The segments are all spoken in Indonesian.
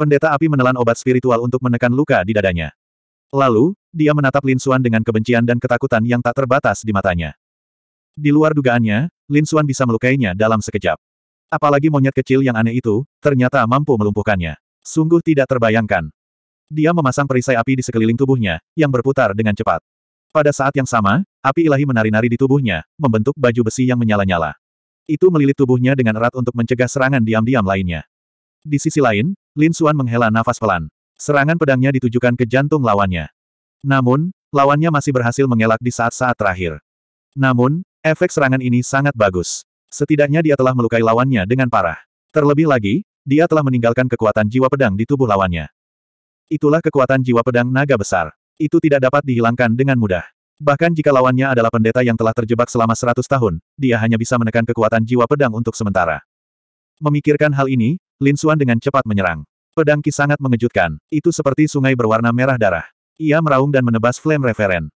Pendeta api menelan obat spiritual untuk menekan luka di dadanya. Lalu, dia menatap Lin Xuan dengan kebencian dan ketakutan yang tak terbatas di matanya. Di luar dugaannya, Lin Xuan bisa melukainya dalam sekejap. Apalagi monyet kecil yang aneh itu, ternyata mampu melumpuhkannya. Sungguh tidak terbayangkan. Dia memasang perisai api di sekeliling tubuhnya, yang berputar dengan cepat. Pada saat yang sama, api ilahi menari-nari di tubuhnya, membentuk baju besi yang menyala-nyala. Itu melilit tubuhnya dengan erat untuk mencegah serangan diam-diam lainnya. Di sisi lain, Lin Xuan menghela nafas pelan. Serangan pedangnya ditujukan ke jantung lawannya. Namun, lawannya masih berhasil mengelak di saat-saat terakhir. Namun, efek serangan ini sangat bagus. Setidaknya dia telah melukai lawannya dengan parah. Terlebih lagi, dia telah meninggalkan kekuatan jiwa pedang di tubuh lawannya. Itulah kekuatan jiwa pedang naga besar. Itu tidak dapat dihilangkan dengan mudah. Bahkan jika lawannya adalah pendeta yang telah terjebak selama 100 tahun, dia hanya bisa menekan kekuatan jiwa pedang untuk sementara. Memikirkan hal ini, Lin Suan dengan cepat menyerang. Pedang Ki sangat mengejutkan, itu seperti sungai berwarna merah darah. Ia meraung dan menebas Flame Reverend.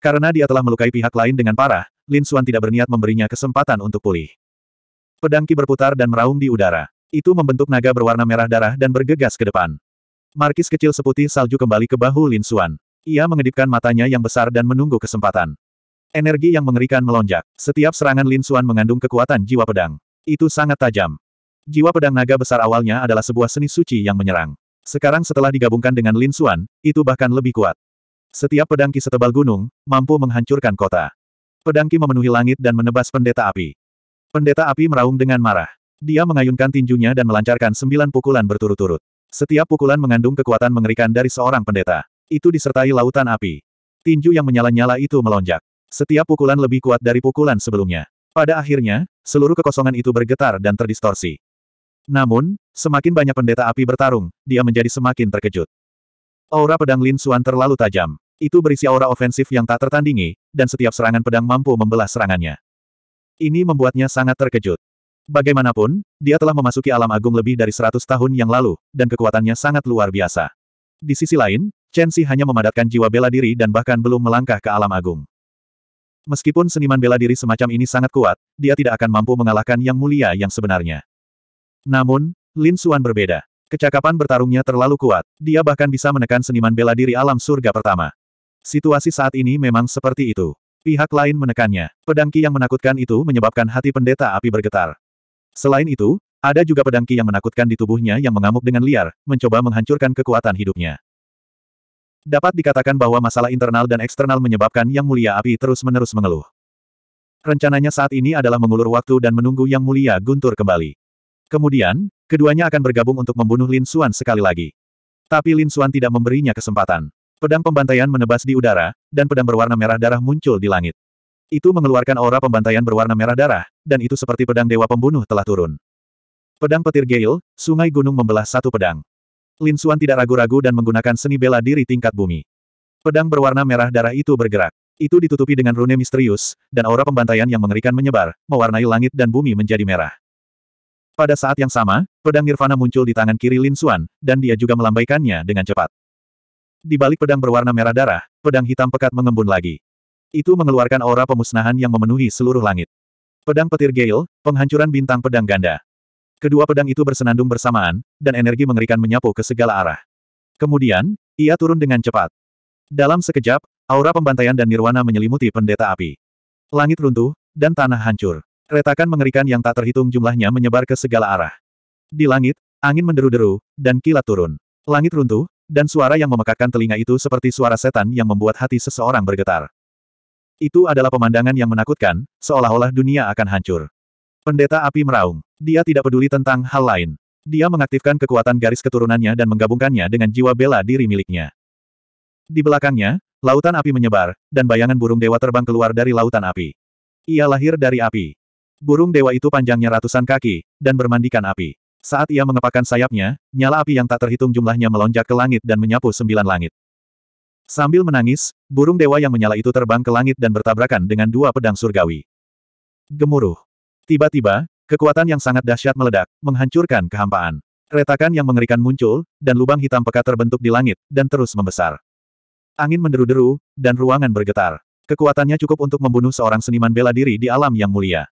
Karena dia telah melukai pihak lain dengan parah, Lin Suan tidak berniat memberinya kesempatan untuk pulih. Pedang Ki berputar dan meraung di udara. Itu membentuk naga berwarna merah darah dan bergegas ke depan. Markis kecil seputih salju kembali ke bahu Lin Suan. Ia mengedipkan matanya yang besar dan menunggu kesempatan. Energi yang mengerikan melonjak. Setiap serangan Lin Suan mengandung kekuatan jiwa pedang. Itu sangat tajam. Jiwa pedang naga besar awalnya adalah sebuah seni suci yang menyerang. Sekarang setelah digabungkan dengan Lin Suan, itu bahkan lebih kuat. Setiap pedangki setebal gunung, mampu menghancurkan kota. Pedangki memenuhi langit dan menebas pendeta api. Pendeta api meraung dengan marah. Dia mengayunkan tinjunya dan melancarkan sembilan pukulan berturut-turut. Setiap pukulan mengandung kekuatan mengerikan dari seorang pendeta. Itu disertai lautan api. Tinju yang menyala-nyala itu melonjak. Setiap pukulan lebih kuat dari pukulan sebelumnya. Pada akhirnya, seluruh kekosongan itu bergetar dan terdistorsi. Namun, semakin banyak pendeta api bertarung, dia menjadi semakin terkejut. Aura pedang Lin Xuan terlalu tajam. Itu berisi aura ofensif yang tak tertandingi, dan setiap serangan pedang mampu membelah serangannya. Ini membuatnya sangat terkejut. Bagaimanapun, dia telah memasuki alam agung lebih dari 100 tahun yang lalu, dan kekuatannya sangat luar biasa. Di sisi lain, Chen Xi hanya memadatkan jiwa bela diri dan bahkan belum melangkah ke alam agung. Meskipun seniman bela diri semacam ini sangat kuat, dia tidak akan mampu mengalahkan Yang Mulia yang sebenarnya. Namun, Lin Suan berbeda. Kecakapan bertarungnya terlalu kuat. Dia bahkan bisa menekan seniman bela diri alam surga pertama. Situasi saat ini memang seperti itu. Pihak lain menekannya. Pedangki yang menakutkan itu menyebabkan hati pendeta api bergetar. Selain itu, ada juga pedangki yang menakutkan di tubuhnya yang mengamuk dengan liar, mencoba menghancurkan kekuatan hidupnya. Dapat dikatakan bahwa masalah internal dan eksternal menyebabkan Yang Mulia Api terus-menerus mengeluh. Rencananya saat ini adalah mengulur waktu dan menunggu Yang Mulia Guntur kembali. Kemudian, keduanya akan bergabung untuk membunuh Lin Xuan sekali lagi. Tapi Lin Xuan tidak memberinya kesempatan. Pedang pembantaian menebas di udara, dan pedang berwarna merah darah muncul di langit. Itu mengeluarkan aura pembantaian berwarna merah darah, dan itu seperti pedang dewa pembunuh telah turun. Pedang petir Gale, sungai gunung membelah satu pedang. Lin Xuan tidak ragu-ragu dan menggunakan seni bela diri tingkat bumi. Pedang berwarna merah darah itu bergerak. Itu ditutupi dengan rune misterius, dan aura pembantaian yang mengerikan menyebar, mewarnai langit dan bumi menjadi merah. Pada saat yang sama, pedang Nirvana muncul di tangan kiri Lin Xuan, dan dia juga melambaikannya dengan cepat. Di balik pedang berwarna merah darah, pedang hitam pekat mengembun lagi. Itu mengeluarkan aura pemusnahan yang memenuhi seluruh langit. Pedang petir Gale, penghancuran bintang pedang ganda. Kedua pedang itu bersenandung bersamaan, dan energi mengerikan menyapu ke segala arah. Kemudian, ia turun dengan cepat. Dalam sekejap, aura pembantaian dan nirwana menyelimuti pendeta api. Langit runtuh, dan tanah hancur. Retakan mengerikan yang tak terhitung jumlahnya menyebar ke segala arah. Di langit, angin menderu-deru, dan kilat turun. Langit runtuh, dan suara yang memekakkan telinga itu seperti suara setan yang membuat hati seseorang bergetar. Itu adalah pemandangan yang menakutkan, seolah-olah dunia akan hancur. Pendeta api meraung. Dia tidak peduli tentang hal lain. Dia mengaktifkan kekuatan garis keturunannya dan menggabungkannya dengan jiwa bela diri miliknya. Di belakangnya, lautan api menyebar, dan bayangan burung dewa terbang keluar dari lautan api. Ia lahir dari api. Burung dewa itu panjangnya ratusan kaki, dan bermandikan api. Saat ia mengepakkan sayapnya, nyala api yang tak terhitung jumlahnya melonjak ke langit dan menyapu sembilan langit. Sambil menangis, burung dewa yang menyala itu terbang ke langit dan bertabrakan dengan dua pedang surgawi. Gemuruh. Tiba-tiba, kekuatan yang sangat dahsyat meledak, menghancurkan kehampaan. Retakan yang mengerikan muncul, dan lubang hitam pekat terbentuk di langit, dan terus membesar. Angin menderu-deru, dan ruangan bergetar. Kekuatannya cukup untuk membunuh seorang seniman bela diri di alam yang mulia.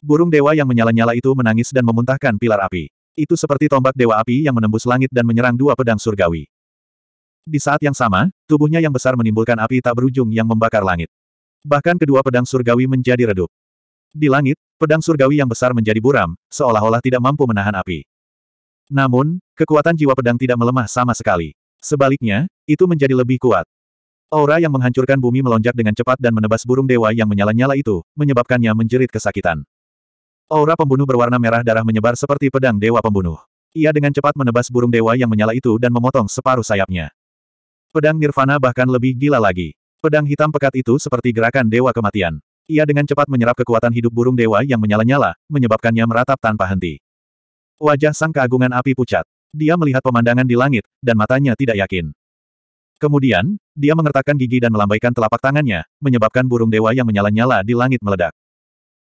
Burung dewa yang menyala-nyala itu menangis dan memuntahkan pilar api. Itu seperti tombak dewa api yang menembus langit dan menyerang dua pedang surgawi. Di saat yang sama, tubuhnya yang besar menimbulkan api tak berujung yang membakar langit. Bahkan kedua pedang surgawi menjadi redup. Di langit, pedang surgawi yang besar menjadi buram, seolah-olah tidak mampu menahan api. Namun, kekuatan jiwa pedang tidak melemah sama sekali. Sebaliknya, itu menjadi lebih kuat. Aura yang menghancurkan bumi melonjak dengan cepat dan menebas burung dewa yang menyala-nyala itu, menyebabkannya menjerit kesakitan. Aura pembunuh berwarna merah darah menyebar seperti pedang dewa pembunuh. Ia dengan cepat menebas burung dewa yang menyala itu dan memotong separuh sayapnya. Pedang Nirvana bahkan lebih gila lagi. Pedang hitam pekat itu seperti gerakan dewa kematian. Ia dengan cepat menyerap kekuatan hidup burung dewa yang menyala-nyala, menyebabkannya meratap tanpa henti. Wajah sang keagungan api pucat. Dia melihat pemandangan di langit, dan matanya tidak yakin. Kemudian, dia mengertakkan gigi dan melambaikan telapak tangannya, menyebabkan burung dewa yang menyala-nyala di langit meledak.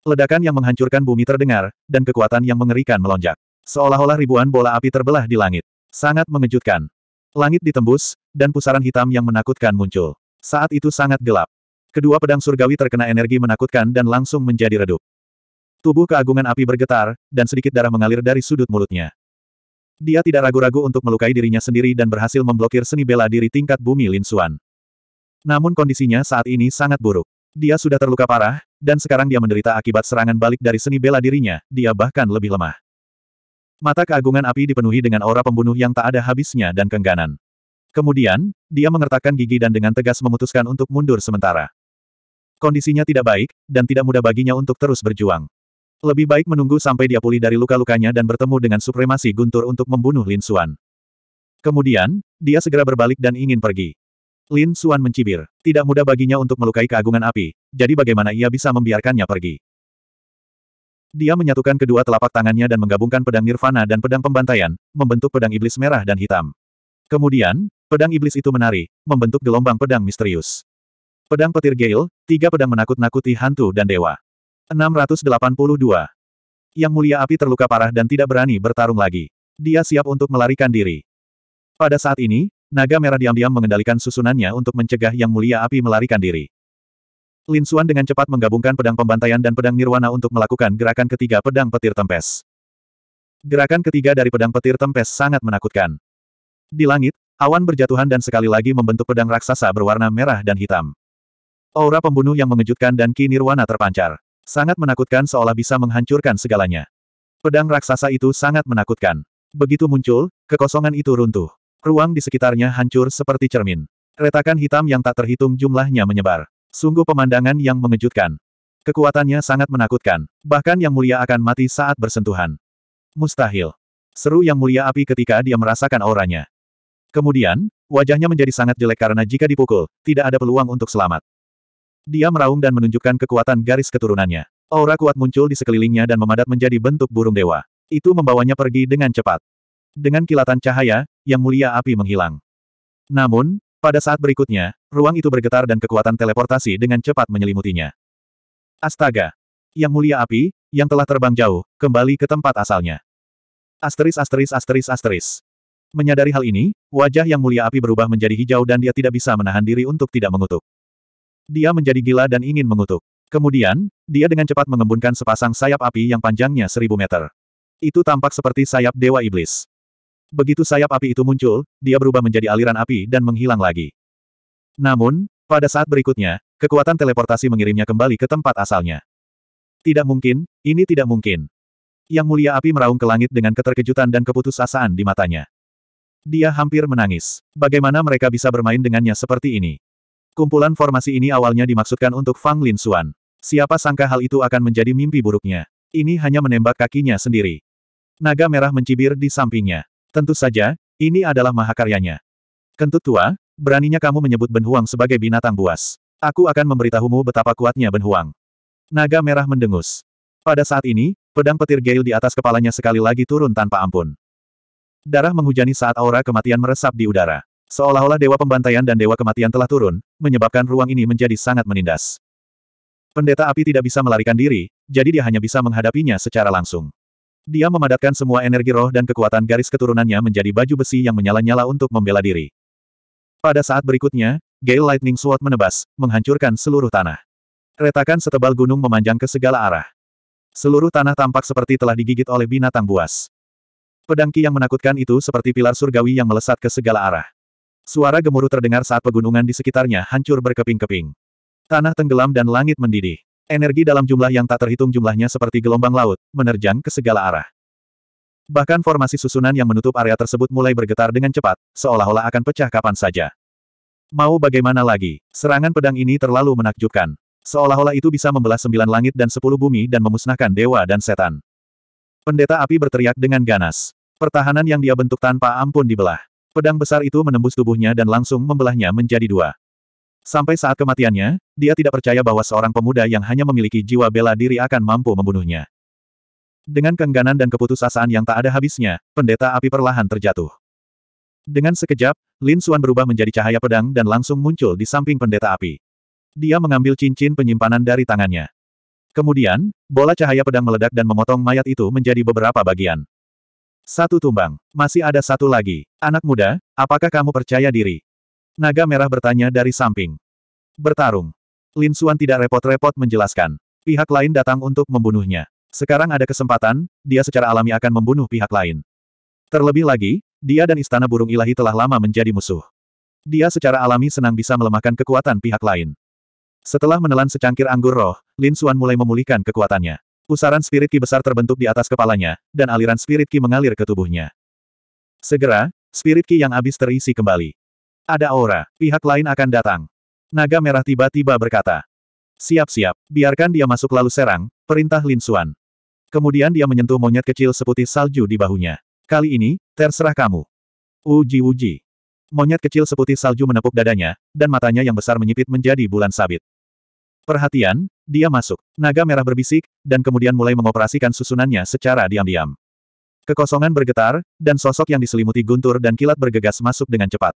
Ledakan yang menghancurkan bumi terdengar, dan kekuatan yang mengerikan melonjak. Seolah-olah ribuan bola api terbelah di langit. Sangat mengejutkan. Langit ditembus, dan pusaran hitam yang menakutkan muncul. Saat itu sangat gelap. Kedua pedang surgawi terkena energi menakutkan dan langsung menjadi redup. Tubuh keagungan api bergetar, dan sedikit darah mengalir dari sudut mulutnya. Dia tidak ragu-ragu untuk melukai dirinya sendiri dan berhasil memblokir seni bela diri tingkat bumi Lin Xuan. Namun kondisinya saat ini sangat buruk. Dia sudah terluka parah, dan sekarang dia menderita akibat serangan balik dari seni bela dirinya, dia bahkan lebih lemah. Mata keagungan api dipenuhi dengan aura pembunuh yang tak ada habisnya dan kengganan. Kemudian, dia mengertakkan gigi dan dengan tegas memutuskan untuk mundur sementara. Kondisinya tidak baik, dan tidak mudah baginya untuk terus berjuang. Lebih baik menunggu sampai dia pulih dari luka-lukanya dan bertemu dengan supremasi guntur untuk membunuh Lin Xuan. Kemudian, dia segera berbalik dan ingin pergi. Lin Suan mencibir. Tidak mudah baginya untuk melukai keagungan api, jadi bagaimana ia bisa membiarkannya pergi? Dia menyatukan kedua telapak tangannya dan menggabungkan pedang nirvana dan pedang pembantaian, membentuk pedang iblis merah dan hitam. Kemudian, pedang iblis itu menari, membentuk gelombang pedang misterius. Pedang petir Gale, tiga pedang menakut-nakuti hantu dan dewa. 682. Yang mulia api terluka parah dan tidak berani bertarung lagi. Dia siap untuk melarikan diri. Pada saat ini, Naga merah diam-diam mengendalikan susunannya untuk mencegah Yang Mulia Api melarikan diri. Lin Suan dengan cepat menggabungkan pedang pembantaian dan pedang nirwana untuk melakukan gerakan ketiga pedang petir tempes. Gerakan ketiga dari pedang petir tempes sangat menakutkan. Di langit, awan berjatuhan dan sekali lagi membentuk pedang raksasa berwarna merah dan hitam. Aura pembunuh yang mengejutkan dan ki nirwana terpancar. Sangat menakutkan seolah bisa menghancurkan segalanya. Pedang raksasa itu sangat menakutkan. Begitu muncul, kekosongan itu runtuh. Ruang di sekitarnya hancur seperti cermin. Retakan hitam yang tak terhitung jumlahnya menyebar. Sungguh pemandangan yang mengejutkan. Kekuatannya sangat menakutkan. Bahkan yang mulia akan mati saat bersentuhan. Mustahil. Seru yang mulia api ketika dia merasakan auranya. Kemudian, wajahnya menjadi sangat jelek karena jika dipukul, tidak ada peluang untuk selamat. Dia meraung dan menunjukkan kekuatan garis keturunannya. Aura kuat muncul di sekelilingnya dan memadat menjadi bentuk burung dewa. Itu membawanya pergi dengan cepat. Dengan kilatan cahaya, yang mulia api menghilang. Namun, pada saat berikutnya, ruang itu bergetar dan kekuatan teleportasi dengan cepat menyelimutinya. Astaga! Yang mulia api, yang telah terbang jauh, kembali ke tempat asalnya. Asteris asteris asteris asteris. Menyadari hal ini, wajah yang mulia api berubah menjadi hijau dan dia tidak bisa menahan diri untuk tidak mengutuk. Dia menjadi gila dan ingin mengutuk. Kemudian, dia dengan cepat mengembunkan sepasang sayap api yang panjangnya seribu meter. Itu tampak seperti sayap Dewa Iblis. Begitu sayap api itu muncul, dia berubah menjadi aliran api dan menghilang lagi. Namun, pada saat berikutnya, kekuatan teleportasi mengirimnya kembali ke tempat asalnya. Tidak mungkin, ini tidak mungkin. Yang mulia api meraung ke langit dengan keterkejutan dan keputusasaan di matanya. Dia hampir menangis. Bagaimana mereka bisa bermain dengannya seperti ini? Kumpulan formasi ini awalnya dimaksudkan untuk Fang Lin Xuan. Siapa sangka hal itu akan menjadi mimpi buruknya. Ini hanya menembak kakinya sendiri. Naga merah mencibir di sampingnya. Tentu saja, ini adalah mahakaryanya. Kentut tua, beraninya kamu menyebut Benhuang sebagai binatang buas. Aku akan memberitahumu betapa kuatnya Ben Huang. Naga merah mendengus. Pada saat ini, pedang petir Gail di atas kepalanya sekali lagi turun tanpa ampun. Darah menghujani saat aura kematian meresap di udara. Seolah-olah dewa pembantaian dan dewa kematian telah turun, menyebabkan ruang ini menjadi sangat menindas. Pendeta api tidak bisa melarikan diri, jadi dia hanya bisa menghadapinya secara langsung. Dia memadatkan semua energi roh dan kekuatan garis keturunannya menjadi baju besi yang menyala-nyala untuk membela diri. Pada saat berikutnya, Gale Lightning Sword menebas, menghancurkan seluruh tanah. Retakan setebal gunung memanjang ke segala arah. Seluruh tanah tampak seperti telah digigit oleh binatang buas. Pedangki yang menakutkan itu seperti pilar surgawi yang melesat ke segala arah. Suara gemuruh terdengar saat pegunungan di sekitarnya hancur berkeping-keping. Tanah tenggelam dan langit mendidih. Energi dalam jumlah yang tak terhitung jumlahnya seperti gelombang laut, menerjang ke segala arah. Bahkan formasi susunan yang menutup area tersebut mulai bergetar dengan cepat, seolah-olah akan pecah kapan saja. Mau bagaimana lagi, serangan pedang ini terlalu menakjubkan. Seolah-olah itu bisa membelah sembilan langit dan sepuluh bumi dan memusnahkan dewa dan setan. Pendeta api berteriak dengan ganas. Pertahanan yang dia bentuk tanpa ampun dibelah. Pedang besar itu menembus tubuhnya dan langsung membelahnya menjadi dua. Sampai saat kematiannya, dia tidak percaya bahwa seorang pemuda yang hanya memiliki jiwa bela diri akan mampu membunuhnya. Dengan keengganan dan keputusasaan yang tak ada habisnya, pendeta api perlahan terjatuh. Dengan sekejap, Lin Suan berubah menjadi cahaya pedang dan langsung muncul di samping pendeta api. Dia mengambil cincin penyimpanan dari tangannya. Kemudian, bola cahaya pedang meledak dan memotong mayat itu menjadi beberapa bagian. Satu tumbang. Masih ada satu lagi. Anak muda, apakah kamu percaya diri? Naga merah bertanya dari samping. Bertarung. Lin Xuan tidak repot-repot menjelaskan. Pihak lain datang untuk membunuhnya. Sekarang ada kesempatan, dia secara alami akan membunuh pihak lain. Terlebih lagi, dia dan Istana Burung Ilahi telah lama menjadi musuh. Dia secara alami senang bisa melemahkan kekuatan pihak lain. Setelah menelan secangkir anggur roh, Lin Xuan mulai memulihkan kekuatannya. Pusaran spirit ki besar terbentuk di atas kepalanya, dan aliran spirit ki mengalir ke tubuhnya. Segera, spirit ki yang habis terisi kembali. Ada aura, pihak lain akan datang. Naga merah tiba-tiba berkata. Siap-siap, biarkan dia masuk lalu serang, perintah Lin Xuan. Kemudian dia menyentuh monyet kecil seputih salju di bahunya. Kali ini, terserah kamu. Uji-uji. Monyet kecil seputih salju menepuk dadanya, dan matanya yang besar menyipit menjadi bulan sabit. Perhatian, dia masuk. Naga merah berbisik, dan kemudian mulai mengoperasikan susunannya secara diam-diam. Kekosongan bergetar, dan sosok yang diselimuti guntur dan kilat bergegas masuk dengan cepat.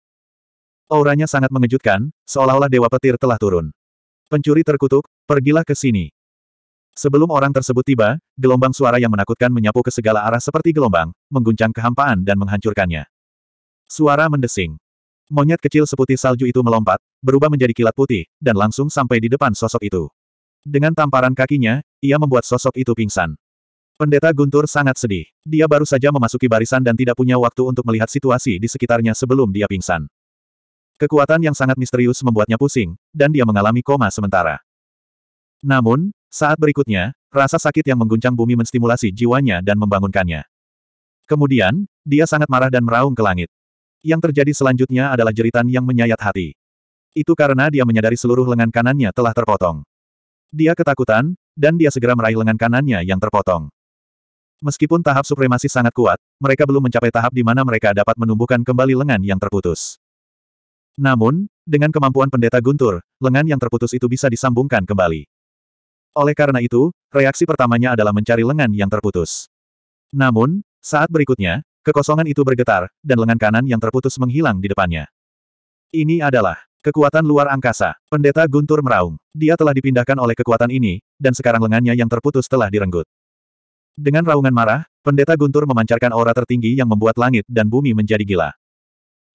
Auranya sangat mengejutkan, seolah-olah dewa petir telah turun. Pencuri terkutuk, pergilah ke sini. Sebelum orang tersebut tiba, gelombang suara yang menakutkan menyapu ke segala arah seperti gelombang, mengguncang kehampaan dan menghancurkannya. Suara mendesing. Monyet kecil seputih salju itu melompat, berubah menjadi kilat putih, dan langsung sampai di depan sosok itu. Dengan tamparan kakinya, ia membuat sosok itu pingsan. Pendeta Guntur sangat sedih. Dia baru saja memasuki barisan dan tidak punya waktu untuk melihat situasi di sekitarnya sebelum dia pingsan. Kekuatan yang sangat misterius membuatnya pusing, dan dia mengalami koma sementara. Namun, saat berikutnya, rasa sakit yang mengguncang bumi menstimulasi jiwanya dan membangunkannya. Kemudian, dia sangat marah dan meraung ke langit. Yang terjadi selanjutnya adalah jeritan yang menyayat hati. Itu karena dia menyadari seluruh lengan kanannya telah terpotong. Dia ketakutan, dan dia segera meraih lengan kanannya yang terpotong. Meskipun tahap supremasi sangat kuat, mereka belum mencapai tahap di mana mereka dapat menumbuhkan kembali lengan yang terputus. Namun, dengan kemampuan pendeta Guntur, lengan yang terputus itu bisa disambungkan kembali. Oleh karena itu, reaksi pertamanya adalah mencari lengan yang terputus. Namun, saat berikutnya, kekosongan itu bergetar, dan lengan kanan yang terputus menghilang di depannya. Ini adalah kekuatan luar angkasa. Pendeta Guntur meraung. Dia telah dipindahkan oleh kekuatan ini, dan sekarang lengannya yang terputus telah direnggut. Dengan raungan marah, pendeta Guntur memancarkan aura tertinggi yang membuat langit dan bumi menjadi gila.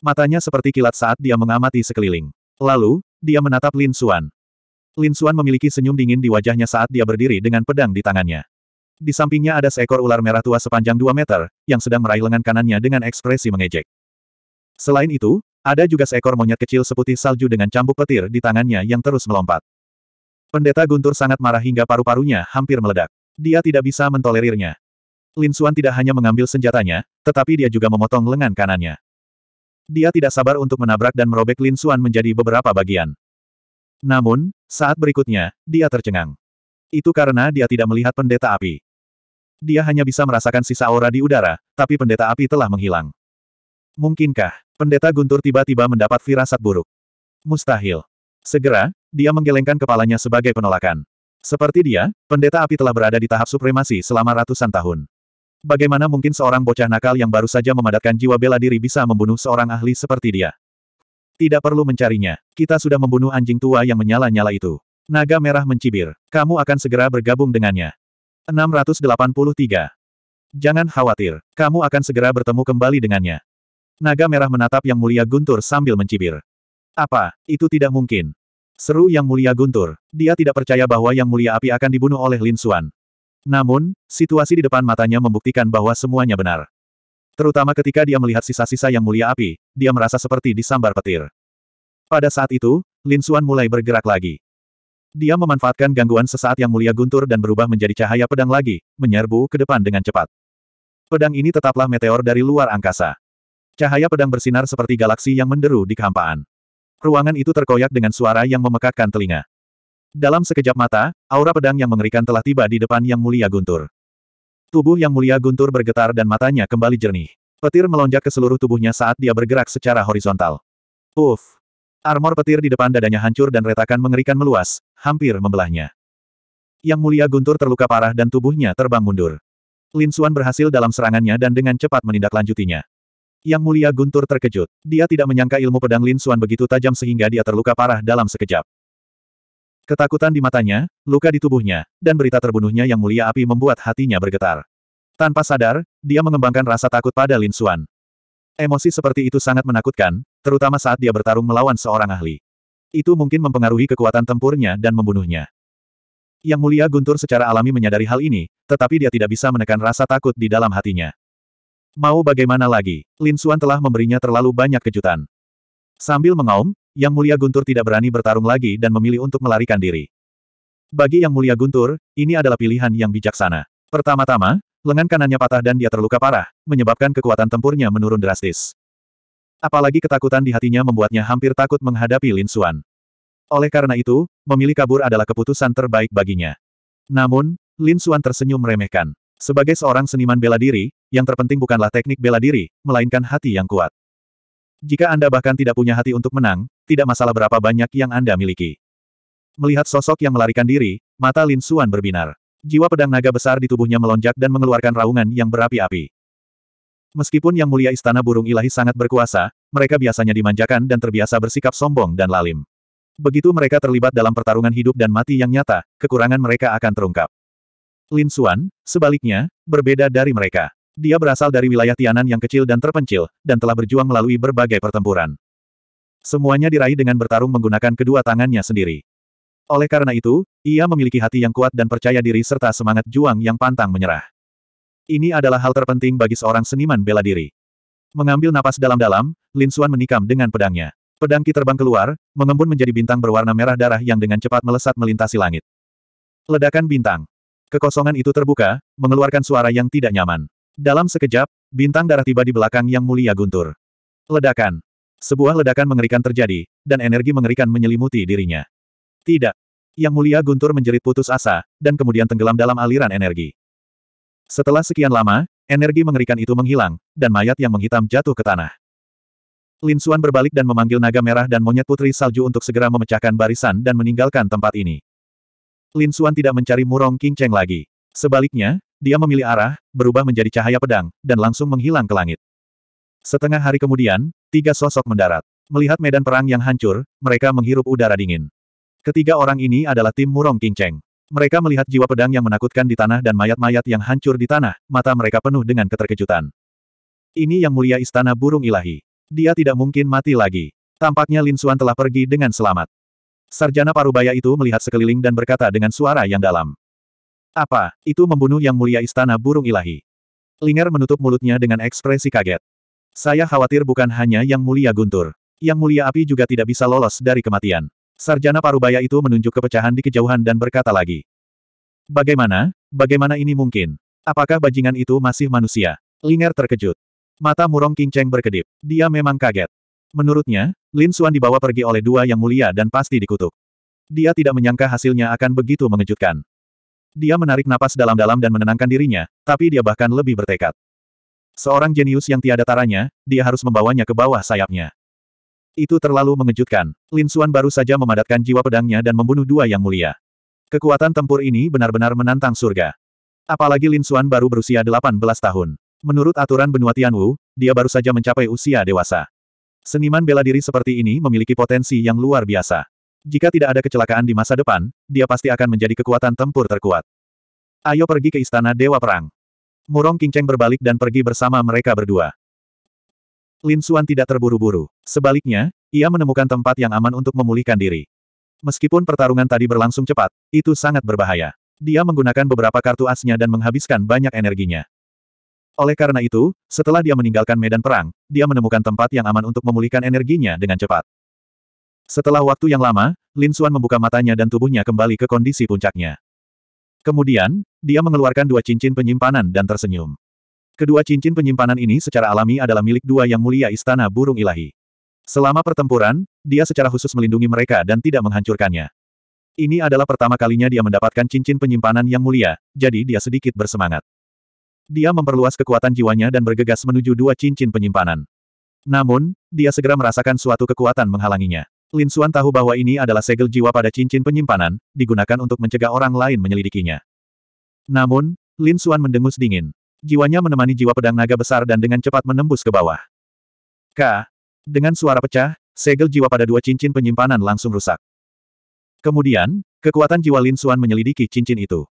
Matanya seperti kilat saat dia mengamati sekeliling. Lalu, dia menatap Lin Xuan. Lin Xuan memiliki senyum dingin di wajahnya saat dia berdiri dengan pedang di tangannya. Di sampingnya ada seekor ular merah tua sepanjang 2 meter, yang sedang meraih lengan kanannya dengan ekspresi mengejek. Selain itu, ada juga seekor monyet kecil seputih salju dengan cambuk petir di tangannya yang terus melompat. Pendeta Guntur sangat marah hingga paru-parunya hampir meledak. Dia tidak bisa mentolerirnya. Lin Xuan tidak hanya mengambil senjatanya, tetapi dia juga memotong lengan kanannya. Dia tidak sabar untuk menabrak dan merobek Lin Xuan menjadi beberapa bagian. Namun, saat berikutnya, dia tercengang. Itu karena dia tidak melihat pendeta api. Dia hanya bisa merasakan sisa aura di udara, tapi pendeta api telah menghilang. Mungkinkah, pendeta guntur tiba-tiba mendapat firasat buruk? Mustahil. Segera, dia menggelengkan kepalanya sebagai penolakan. Seperti dia, pendeta api telah berada di tahap supremasi selama ratusan tahun. Bagaimana mungkin seorang bocah nakal yang baru saja memadatkan jiwa bela diri bisa membunuh seorang ahli seperti dia? Tidak perlu mencarinya. Kita sudah membunuh anjing tua yang menyala-nyala itu. Naga merah mencibir. Kamu akan segera bergabung dengannya. 683. Jangan khawatir. Kamu akan segera bertemu kembali dengannya. Naga merah menatap yang mulia Guntur sambil mencibir. Apa? Itu tidak mungkin. Seru yang mulia Guntur. Dia tidak percaya bahwa yang mulia api akan dibunuh oleh Lin Xuan. Namun, situasi di depan matanya membuktikan bahwa semuanya benar. Terutama ketika dia melihat sisa-sisa yang mulia api, dia merasa seperti disambar petir. Pada saat itu, Lin Suan mulai bergerak lagi. Dia memanfaatkan gangguan sesaat yang mulia guntur dan berubah menjadi cahaya pedang lagi, menyerbu ke depan dengan cepat. Pedang ini tetaplah meteor dari luar angkasa. Cahaya pedang bersinar seperti galaksi yang menderu di kehampaan. Ruangan itu terkoyak dengan suara yang memekakkan telinga. Dalam sekejap mata, aura pedang yang mengerikan telah tiba di depan Yang Mulia Guntur. Tubuh Yang Mulia Guntur bergetar dan matanya kembali jernih. Petir melonjak ke seluruh tubuhnya saat dia bergerak secara horizontal. Uff! Armor petir di depan dadanya hancur dan retakan mengerikan meluas, hampir membelahnya. Yang Mulia Guntur terluka parah dan tubuhnya terbang mundur. Lin Xuan berhasil dalam serangannya dan dengan cepat menindaklanjutinya. Yang Mulia Guntur terkejut. Dia tidak menyangka ilmu pedang Lin Xuan begitu tajam sehingga dia terluka parah dalam sekejap. Ketakutan di matanya, luka di tubuhnya, dan berita terbunuhnya yang mulia api membuat hatinya bergetar. Tanpa sadar, dia mengembangkan rasa takut pada Lin Xuan. Emosi seperti itu sangat menakutkan, terutama saat dia bertarung melawan seorang ahli. Itu mungkin mempengaruhi kekuatan tempurnya dan membunuhnya. Yang mulia Guntur secara alami menyadari hal ini, tetapi dia tidak bisa menekan rasa takut di dalam hatinya. Mau bagaimana lagi, Lin Xuan telah memberinya terlalu banyak kejutan. Sambil mengaum, yang Mulia Guntur tidak berani bertarung lagi dan memilih untuk melarikan diri. Bagi Yang Mulia Guntur, ini adalah pilihan yang bijaksana. Pertama-tama, lengan kanannya patah dan dia terluka parah, menyebabkan kekuatan tempurnya menurun drastis. Apalagi ketakutan di hatinya membuatnya hampir takut menghadapi Lin Xuan. Oleh karena itu, memilih kabur adalah keputusan terbaik baginya. Namun, Lin Xuan tersenyum meremehkan. Sebagai seorang seniman bela diri, yang terpenting bukanlah teknik bela diri, melainkan hati yang kuat. Jika Anda bahkan tidak punya hati untuk menang, tidak masalah berapa banyak yang Anda miliki. Melihat sosok yang melarikan diri, mata Lin Xuan berbinar. Jiwa pedang naga besar di tubuhnya melonjak dan mengeluarkan raungan yang berapi-api. Meskipun Yang Mulia Istana Burung Ilahi sangat berkuasa, mereka biasanya dimanjakan dan terbiasa bersikap sombong dan lalim. Begitu mereka terlibat dalam pertarungan hidup dan mati yang nyata, kekurangan mereka akan terungkap. Lin Xuan, sebaliknya, berbeda dari mereka. Dia berasal dari wilayah Tianan yang kecil dan terpencil, dan telah berjuang melalui berbagai pertempuran. Semuanya diraih dengan bertarung menggunakan kedua tangannya sendiri. Oleh karena itu, ia memiliki hati yang kuat dan percaya diri serta semangat juang yang pantang menyerah. Ini adalah hal terpenting bagi seorang seniman bela diri. Mengambil napas dalam-dalam, Lin Xuan menikam dengan pedangnya. Pedang Ki terbang keluar, mengembun menjadi bintang berwarna merah darah yang dengan cepat melesat melintasi langit. Ledakan bintang. Kekosongan itu terbuka, mengeluarkan suara yang tidak nyaman. Dalam sekejap, bintang darah tiba di belakang Yang Mulia Guntur. Ledakan. Sebuah ledakan mengerikan terjadi, dan energi mengerikan menyelimuti dirinya. Tidak. Yang mulia Guntur menjerit putus asa, dan kemudian tenggelam dalam aliran energi. Setelah sekian lama, energi mengerikan itu menghilang, dan mayat yang menghitam jatuh ke tanah. Lin Xuan berbalik dan memanggil naga merah dan monyet putri salju untuk segera memecahkan barisan dan meninggalkan tempat ini. Lin Xuan tidak mencari Murong King Cheng lagi. Sebaliknya, dia memilih arah, berubah menjadi cahaya pedang, dan langsung menghilang ke langit. Setengah hari kemudian, tiga sosok mendarat. Melihat medan perang yang hancur, mereka menghirup udara dingin. Ketiga orang ini adalah tim Murong King Mereka melihat jiwa pedang yang menakutkan di tanah dan mayat-mayat yang hancur di tanah, mata mereka penuh dengan keterkejutan. Ini yang mulia istana burung ilahi. Dia tidak mungkin mati lagi. Tampaknya Lin Xuan telah pergi dengan selamat. Sarjana Parubaya itu melihat sekeliling dan berkata dengan suara yang dalam. Apa, itu membunuh yang mulia istana burung ilahi? Linger menutup mulutnya dengan ekspresi kaget. Saya khawatir bukan hanya Yang Mulia Guntur. Yang Mulia Api juga tidak bisa lolos dari kematian. Sarjana Parubaya itu menunjuk kepecahan di kejauhan dan berkata lagi. Bagaimana? Bagaimana ini mungkin? Apakah bajingan itu masih manusia? Linger terkejut. Mata murong King berkedip. Dia memang kaget. Menurutnya, Lin Xuan dibawa pergi oleh dua yang mulia dan pasti dikutuk. Dia tidak menyangka hasilnya akan begitu mengejutkan. Dia menarik napas dalam-dalam dan menenangkan dirinya, tapi dia bahkan lebih bertekad. Seorang jenius yang tiada taranya, dia harus membawanya ke bawah sayapnya. Itu terlalu mengejutkan. Lin Xuan baru saja memadatkan jiwa pedangnya dan membunuh dua yang mulia. Kekuatan tempur ini benar-benar menantang surga. Apalagi Lin Xuan baru berusia 18 tahun. Menurut aturan benua Tianwu, dia baru saja mencapai usia dewasa. Seniman bela diri seperti ini memiliki potensi yang luar biasa. Jika tidak ada kecelakaan di masa depan, dia pasti akan menjadi kekuatan tempur terkuat. Ayo pergi ke Istana Dewa Perang. Murong Qingcheng berbalik dan pergi bersama mereka berdua. Lin Xuan tidak terburu-buru. Sebaliknya, ia menemukan tempat yang aman untuk memulihkan diri. Meskipun pertarungan tadi berlangsung cepat, itu sangat berbahaya. Dia menggunakan beberapa kartu asnya dan menghabiskan banyak energinya. Oleh karena itu, setelah dia meninggalkan medan perang, dia menemukan tempat yang aman untuk memulihkan energinya dengan cepat. Setelah waktu yang lama, Lin Xuan membuka matanya dan tubuhnya kembali ke kondisi puncaknya. Kemudian, dia mengeluarkan dua cincin penyimpanan dan tersenyum. Kedua cincin penyimpanan ini secara alami adalah milik dua yang mulia istana burung ilahi. Selama pertempuran, dia secara khusus melindungi mereka dan tidak menghancurkannya. Ini adalah pertama kalinya dia mendapatkan cincin penyimpanan yang mulia, jadi dia sedikit bersemangat. Dia memperluas kekuatan jiwanya dan bergegas menuju dua cincin penyimpanan. Namun, dia segera merasakan suatu kekuatan menghalanginya. Lin Suan tahu bahwa ini adalah segel jiwa pada cincin penyimpanan, digunakan untuk mencegah orang lain menyelidikinya. Namun, Lin Suan mendengus dingin. Jiwanya menemani jiwa pedang naga besar dan dengan cepat menembus ke bawah. K. Dengan suara pecah, segel jiwa pada dua cincin penyimpanan langsung rusak. Kemudian, kekuatan jiwa Lin Suan menyelidiki cincin itu.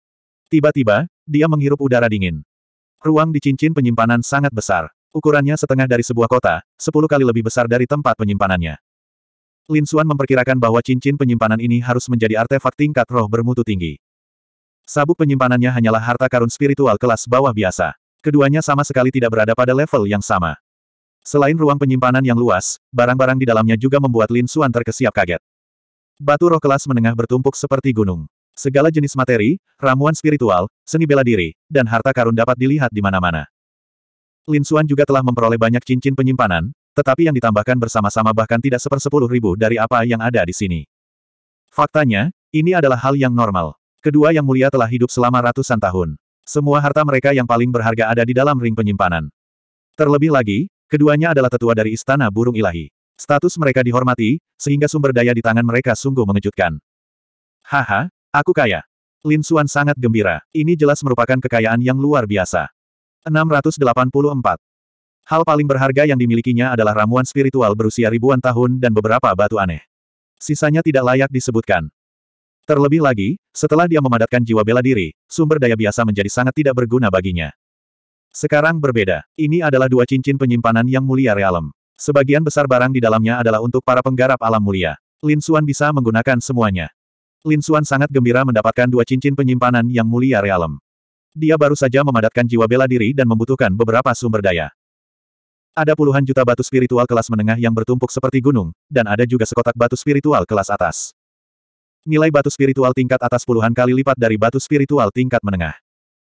Tiba-tiba, dia menghirup udara dingin. Ruang di cincin penyimpanan sangat besar. Ukurannya setengah dari sebuah kota, sepuluh kali lebih besar dari tempat penyimpanannya. Lin Suan memperkirakan bahwa cincin penyimpanan ini harus menjadi artefak tingkat roh bermutu tinggi. Sabuk penyimpanannya hanyalah harta karun spiritual kelas bawah biasa. Keduanya sama sekali tidak berada pada level yang sama. Selain ruang penyimpanan yang luas, barang-barang di dalamnya juga membuat Lin Xuan terkesiap kaget. Batu roh kelas menengah bertumpuk seperti gunung. Segala jenis materi, ramuan spiritual, seni bela diri, dan harta karun dapat dilihat di mana-mana. Lin Xuan juga telah memperoleh banyak cincin penyimpanan, tetapi yang ditambahkan bersama-sama bahkan tidak sepersepuluh ribu dari apa yang ada di sini. Faktanya, ini adalah hal yang normal. Kedua yang mulia telah hidup selama ratusan tahun. Semua harta mereka yang paling berharga ada di dalam ring penyimpanan. Terlebih lagi, keduanya adalah tetua dari Istana Burung Ilahi. Status mereka dihormati, sehingga sumber daya di tangan mereka sungguh mengejutkan. Haha, aku kaya. Lin Xuan sangat gembira. Ini jelas merupakan kekayaan yang luar biasa. 684. Hal paling berharga yang dimilikinya adalah ramuan spiritual berusia ribuan tahun dan beberapa batu aneh. Sisanya tidak layak disebutkan. Terlebih lagi, setelah dia memadatkan jiwa bela diri, sumber daya biasa menjadi sangat tidak berguna baginya. Sekarang berbeda. Ini adalah dua cincin penyimpanan yang mulia realem. Sebagian besar barang di dalamnya adalah untuk para penggarap alam mulia. Lin Xuan bisa menggunakan semuanya. Lin Xuan sangat gembira mendapatkan dua cincin penyimpanan yang mulia realem. Dia baru saja memadatkan jiwa bela diri dan membutuhkan beberapa sumber daya. Ada puluhan juta batu spiritual kelas menengah yang bertumpuk seperti gunung, dan ada juga sekotak batu spiritual kelas atas. Nilai batu spiritual tingkat atas puluhan kali lipat dari batu spiritual tingkat menengah.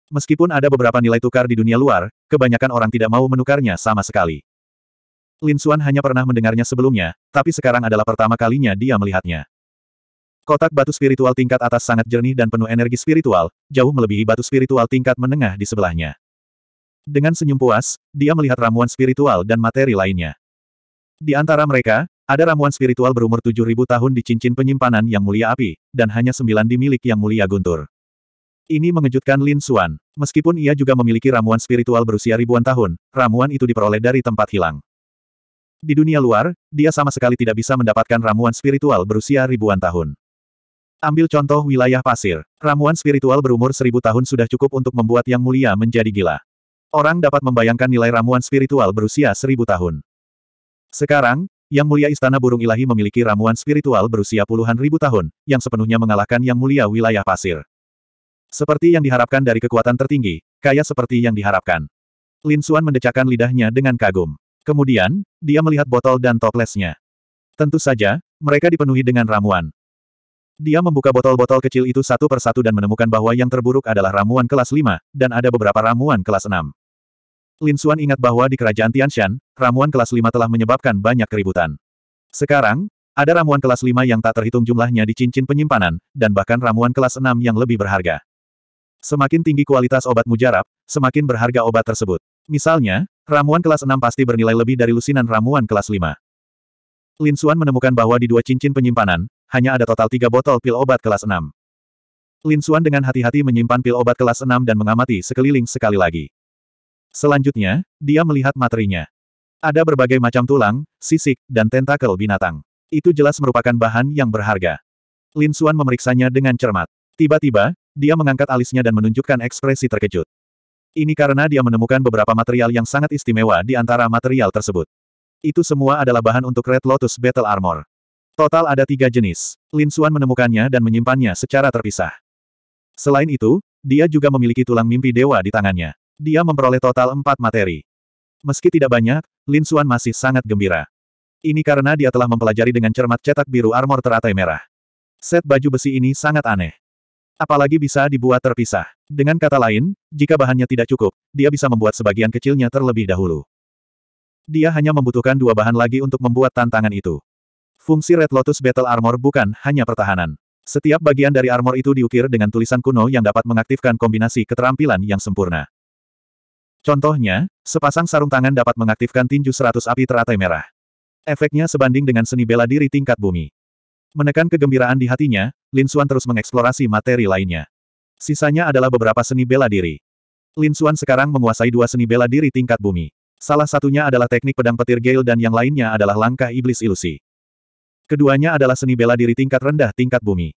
Meskipun ada beberapa nilai tukar di dunia luar, kebanyakan orang tidak mau menukarnya sama sekali. Lin Xuan hanya pernah mendengarnya sebelumnya, tapi sekarang adalah pertama kalinya dia melihatnya. Kotak batu spiritual tingkat atas sangat jernih dan penuh energi spiritual, jauh melebihi batu spiritual tingkat menengah di sebelahnya. Dengan senyum puas, dia melihat ramuan spiritual dan materi lainnya. Di antara mereka, ada ramuan spiritual berumur 7.000 tahun di cincin penyimpanan yang mulia api, dan hanya sembilan di milik yang mulia guntur. Ini mengejutkan Lin Xuan. Meskipun ia juga memiliki ramuan spiritual berusia ribuan tahun, ramuan itu diperoleh dari tempat hilang. Di dunia luar, dia sama sekali tidak bisa mendapatkan ramuan spiritual berusia ribuan tahun. Ambil contoh wilayah pasir. Ramuan spiritual berumur seribu tahun sudah cukup untuk membuat yang mulia menjadi gila. Orang dapat membayangkan nilai ramuan spiritual berusia seribu tahun. Sekarang, yang mulia Istana Burung Ilahi memiliki ramuan spiritual berusia puluhan ribu tahun, yang sepenuhnya mengalahkan yang mulia wilayah pasir. Seperti yang diharapkan dari kekuatan tertinggi, kaya seperti yang diharapkan. Lin Xuan mendecakkan lidahnya dengan kagum. Kemudian, dia melihat botol dan toplesnya. Tentu saja, mereka dipenuhi dengan ramuan. Dia membuka botol-botol kecil itu satu persatu dan menemukan bahwa yang terburuk adalah ramuan kelas 5, dan ada beberapa ramuan kelas 6. Lin Xuan ingat bahwa di kerajaan Tianshan, ramuan kelas 5 telah menyebabkan banyak keributan. Sekarang, ada ramuan kelas 5 yang tak terhitung jumlahnya di cincin penyimpanan, dan bahkan ramuan kelas 6 yang lebih berharga. Semakin tinggi kualitas obat mujarab, semakin berharga obat tersebut. Misalnya, ramuan kelas 6 pasti bernilai lebih dari lusinan ramuan kelas 5. Lin Xuan menemukan bahwa di dua cincin penyimpanan, hanya ada total tiga botol pil obat kelas 6. Lin Xuan dengan hati-hati menyimpan pil obat kelas 6 dan mengamati sekeliling sekali lagi. Selanjutnya, dia melihat materinya. Ada berbagai macam tulang, sisik, dan tentakel binatang. Itu jelas merupakan bahan yang berharga. Lin Xuan memeriksanya dengan cermat. Tiba-tiba, dia mengangkat alisnya dan menunjukkan ekspresi terkejut. Ini karena dia menemukan beberapa material yang sangat istimewa di antara material tersebut. Itu semua adalah bahan untuk Red Lotus Battle Armor. Total ada tiga jenis. Lin Xuan menemukannya dan menyimpannya secara terpisah. Selain itu, dia juga memiliki tulang mimpi dewa di tangannya. Dia memperoleh total empat materi. Meski tidak banyak, Lin Suan masih sangat gembira. Ini karena dia telah mempelajari dengan cermat cetak biru armor teratai merah. Set baju besi ini sangat aneh. Apalagi bisa dibuat terpisah. Dengan kata lain, jika bahannya tidak cukup, dia bisa membuat sebagian kecilnya terlebih dahulu. Dia hanya membutuhkan dua bahan lagi untuk membuat tantangan itu. Fungsi Red Lotus Battle Armor bukan hanya pertahanan. Setiap bagian dari armor itu diukir dengan tulisan kuno yang dapat mengaktifkan kombinasi keterampilan yang sempurna. Contohnya, sepasang sarung tangan dapat mengaktifkan tinju 100 api teratai merah. Efeknya sebanding dengan seni bela diri tingkat bumi. Menekan kegembiraan di hatinya, Lin Xuan terus mengeksplorasi materi lainnya. Sisanya adalah beberapa seni bela diri. Lin Xuan sekarang menguasai dua seni bela diri tingkat bumi. Salah satunya adalah teknik pedang petir Gale dan yang lainnya adalah langkah iblis ilusi. Keduanya adalah seni bela diri tingkat rendah tingkat bumi.